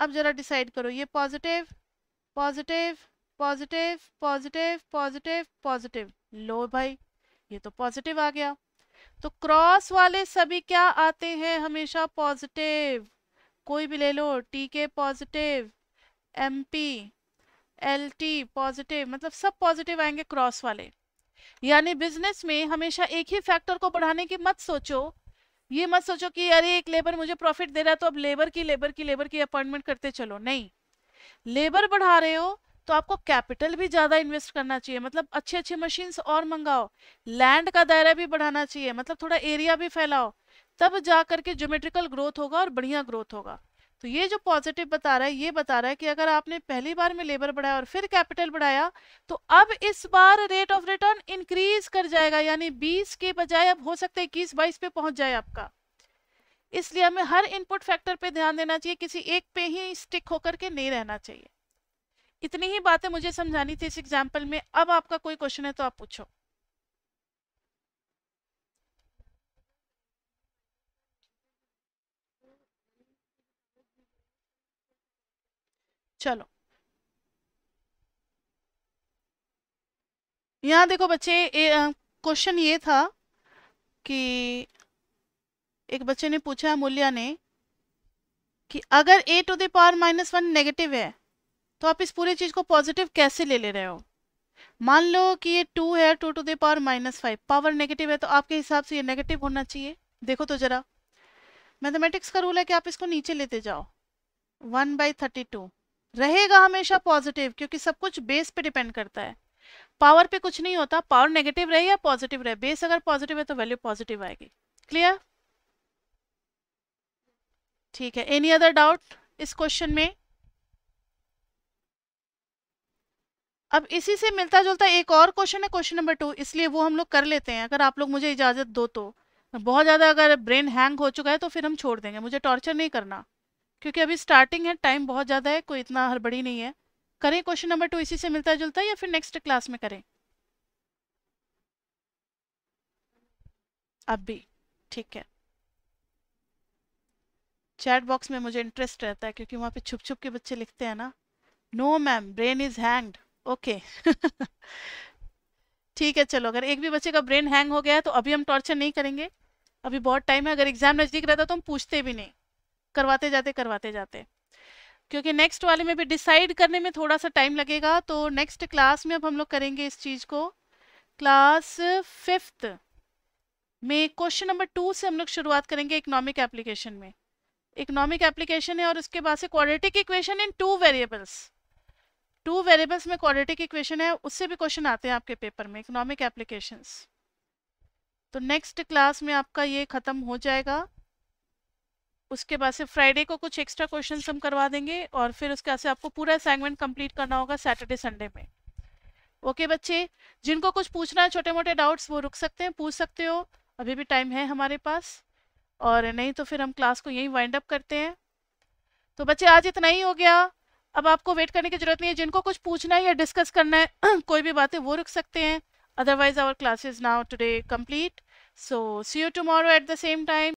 अब ज़रा डिसाइड करो ये positive positive positive positive positive positive लो भाई ये तो पॉजिटिव आ गया तो क्रॉस वाले सभी क्या आते हैं हमेशा पॉजिटिव कोई भी ले लो T K positive M P L T positive मतलब सब पॉजिटिव आएंगे क्रॉस वाले यानी बिजनेस में हमेशा एक ही फैक्टर को बढ़ाने की मत सोचो ये मत सोचो कि अरे एक लेबर मुझे प्रॉफिट दे रहा है तो अब लेबर की लेबर की लेबर की अपॉइंटमेंट करते चलो नहीं लेबर बढ़ा रहे हो तो आपको कैपिटल भी ज़्यादा इन्वेस्ट करना चाहिए मतलब अच्छे अच्छे मशीन्स और मंगाओ लैंड का दायरा भी बढ़ाना चाहिए मतलब थोड़ा एरिया भी फैलाओ तब जा करके ज्योमेट्रिकल ग्रोथ होगा और बढ़िया ग्रोथ होगा तो ये जो पॉजिटिव बता रहा है ये बता रहा है कि अगर आपने पहली बार में लेबर बढ़ाया और फिर कैपिटल बढ़ाया तो अब इस बार रेट ऑफ रिटर्न इंक्रीज कर जाएगा यानी 20 के बजाय अब हो सकता है इक्कीस बाईस पे पहुंच जाए आपका इसलिए हमें हर इनपुट फैक्टर पे ध्यान देना चाहिए किसी एक पे ही स्टिक होकर के नहीं रहना चाहिए इतनी ही बातें मुझे समझानी थी इस एग्जाम्पल में अब आपका कोई क्वेश्चन है तो आप पूछो चलो यहाँ देखो बच्चे क्वेश्चन ये था कि एक बच्चे ने पूछा मूल्या ने कि अगर A to the power minus one negative है तो आप इस पूरी चीज़ को पॉजिटिव कैसे ले ले रहे हो मान लो कि ये टू है two to the power minus five power negative है तो आपके हिसाब से ये नेगेटिव होना चाहिए देखो तो ज़रा मैथमेटिक्स का रूल है कि आप इसको नीचे लेते जाओ वन बाई थर्टी टू रहेगा हमेशा पॉजिटिव क्योंकि सब कुछ बेस पे डिपेंड करता है पावर पे कुछ नहीं होता पावर नेगेटिव रहे या पॉजिटिव रहे बेस अगर पॉजिटिव है तो वैल्यू पॉजिटिव आएगी क्लियर ठीक है एनी अदर डाउट इस क्वेश्चन में अब इसी से मिलता जुलता एक और क्वेश्चन है क्वेश्चन नंबर टू इसलिए वो हम लोग कर लेते हैं अगर आप लोग मुझे इजाज़त दो तो बहुत ज़्यादा अगर ब्रेन हैंग हो चुका है तो फिर हम छोड़ देंगे मुझे टॉर्चर नहीं करना क्योंकि अभी स्टार्टिंग है टाइम बहुत ज़्यादा है कोई इतना हड़बड़ी नहीं है करें क्वेश्चन नंबर टू इसी से मिलता जुलता या फिर नेक्स्ट क्लास में करें अब भी ठीक है चैट बॉक्स में मुझे इंटरेस्ट रहता है क्योंकि वहाँ पे छुप छुप के बच्चे लिखते हैं ना no ma'am brain is hanged okay ठीक है चलो अगर एक भी बच्चे का ब्रेन हैंग हो गया है तो अभी हम टॉर्चर नहीं करेंगे अभी बहुत टाइम है अगर एग्जाम नज़दीक रहता तो हम पूछते भी नहीं करवाते जाते करवाते जाते क्योंकि नेक्स्ट वाले में भी डिसाइड करने में थोड़ा सा टाइम लगेगा तो नेक्स्ट क्लास में अब हम लोग करेंगे इस चीज़ को क्लास फिफ्थ में क्वेश्चन नंबर टू से हम लोग शुरुआत करेंगे इकोनॉमिक एप्लीकेशन में इकोनॉमिक एप्लीकेशन है और उसके बाद से quadratic equation in two variables two variables में क्वाड्रेटिक इक्वेशन है उससे भी क्वेश्चन आते हैं आपके पेपर में इकोनॉमिक एप्लीकेशंस तो नेक्स्ट क्लास में आपका ये ख़त्म हो जाएगा उसके बाद से फ्राइडे को कुछ एक्स्ट्रा क्वेश्चन हम करवा देंगे और फिर उसके बाद से आपको पूरा असाइनमेंट कंप्लीट करना होगा सैटरडे संडे में ओके बच्चे जिनको कुछ पूछना है छोटे मोटे डाउट्स वो रुक सकते हैं पूछ सकते हो अभी भी टाइम है हमारे पास और नहीं तो फिर हम क्लास को यहीं वाइंड अप करते हैं तो बच्चे आज इतना ही हो गया अब आपको वेट करने की जरूरत नहीं है जिनको कुछ पूछना है या डिस्कस करना है (clears throat) कोई भी बातें वो रुक सकते हैं otherwise our classes now today complete so see you tomorrow at the same time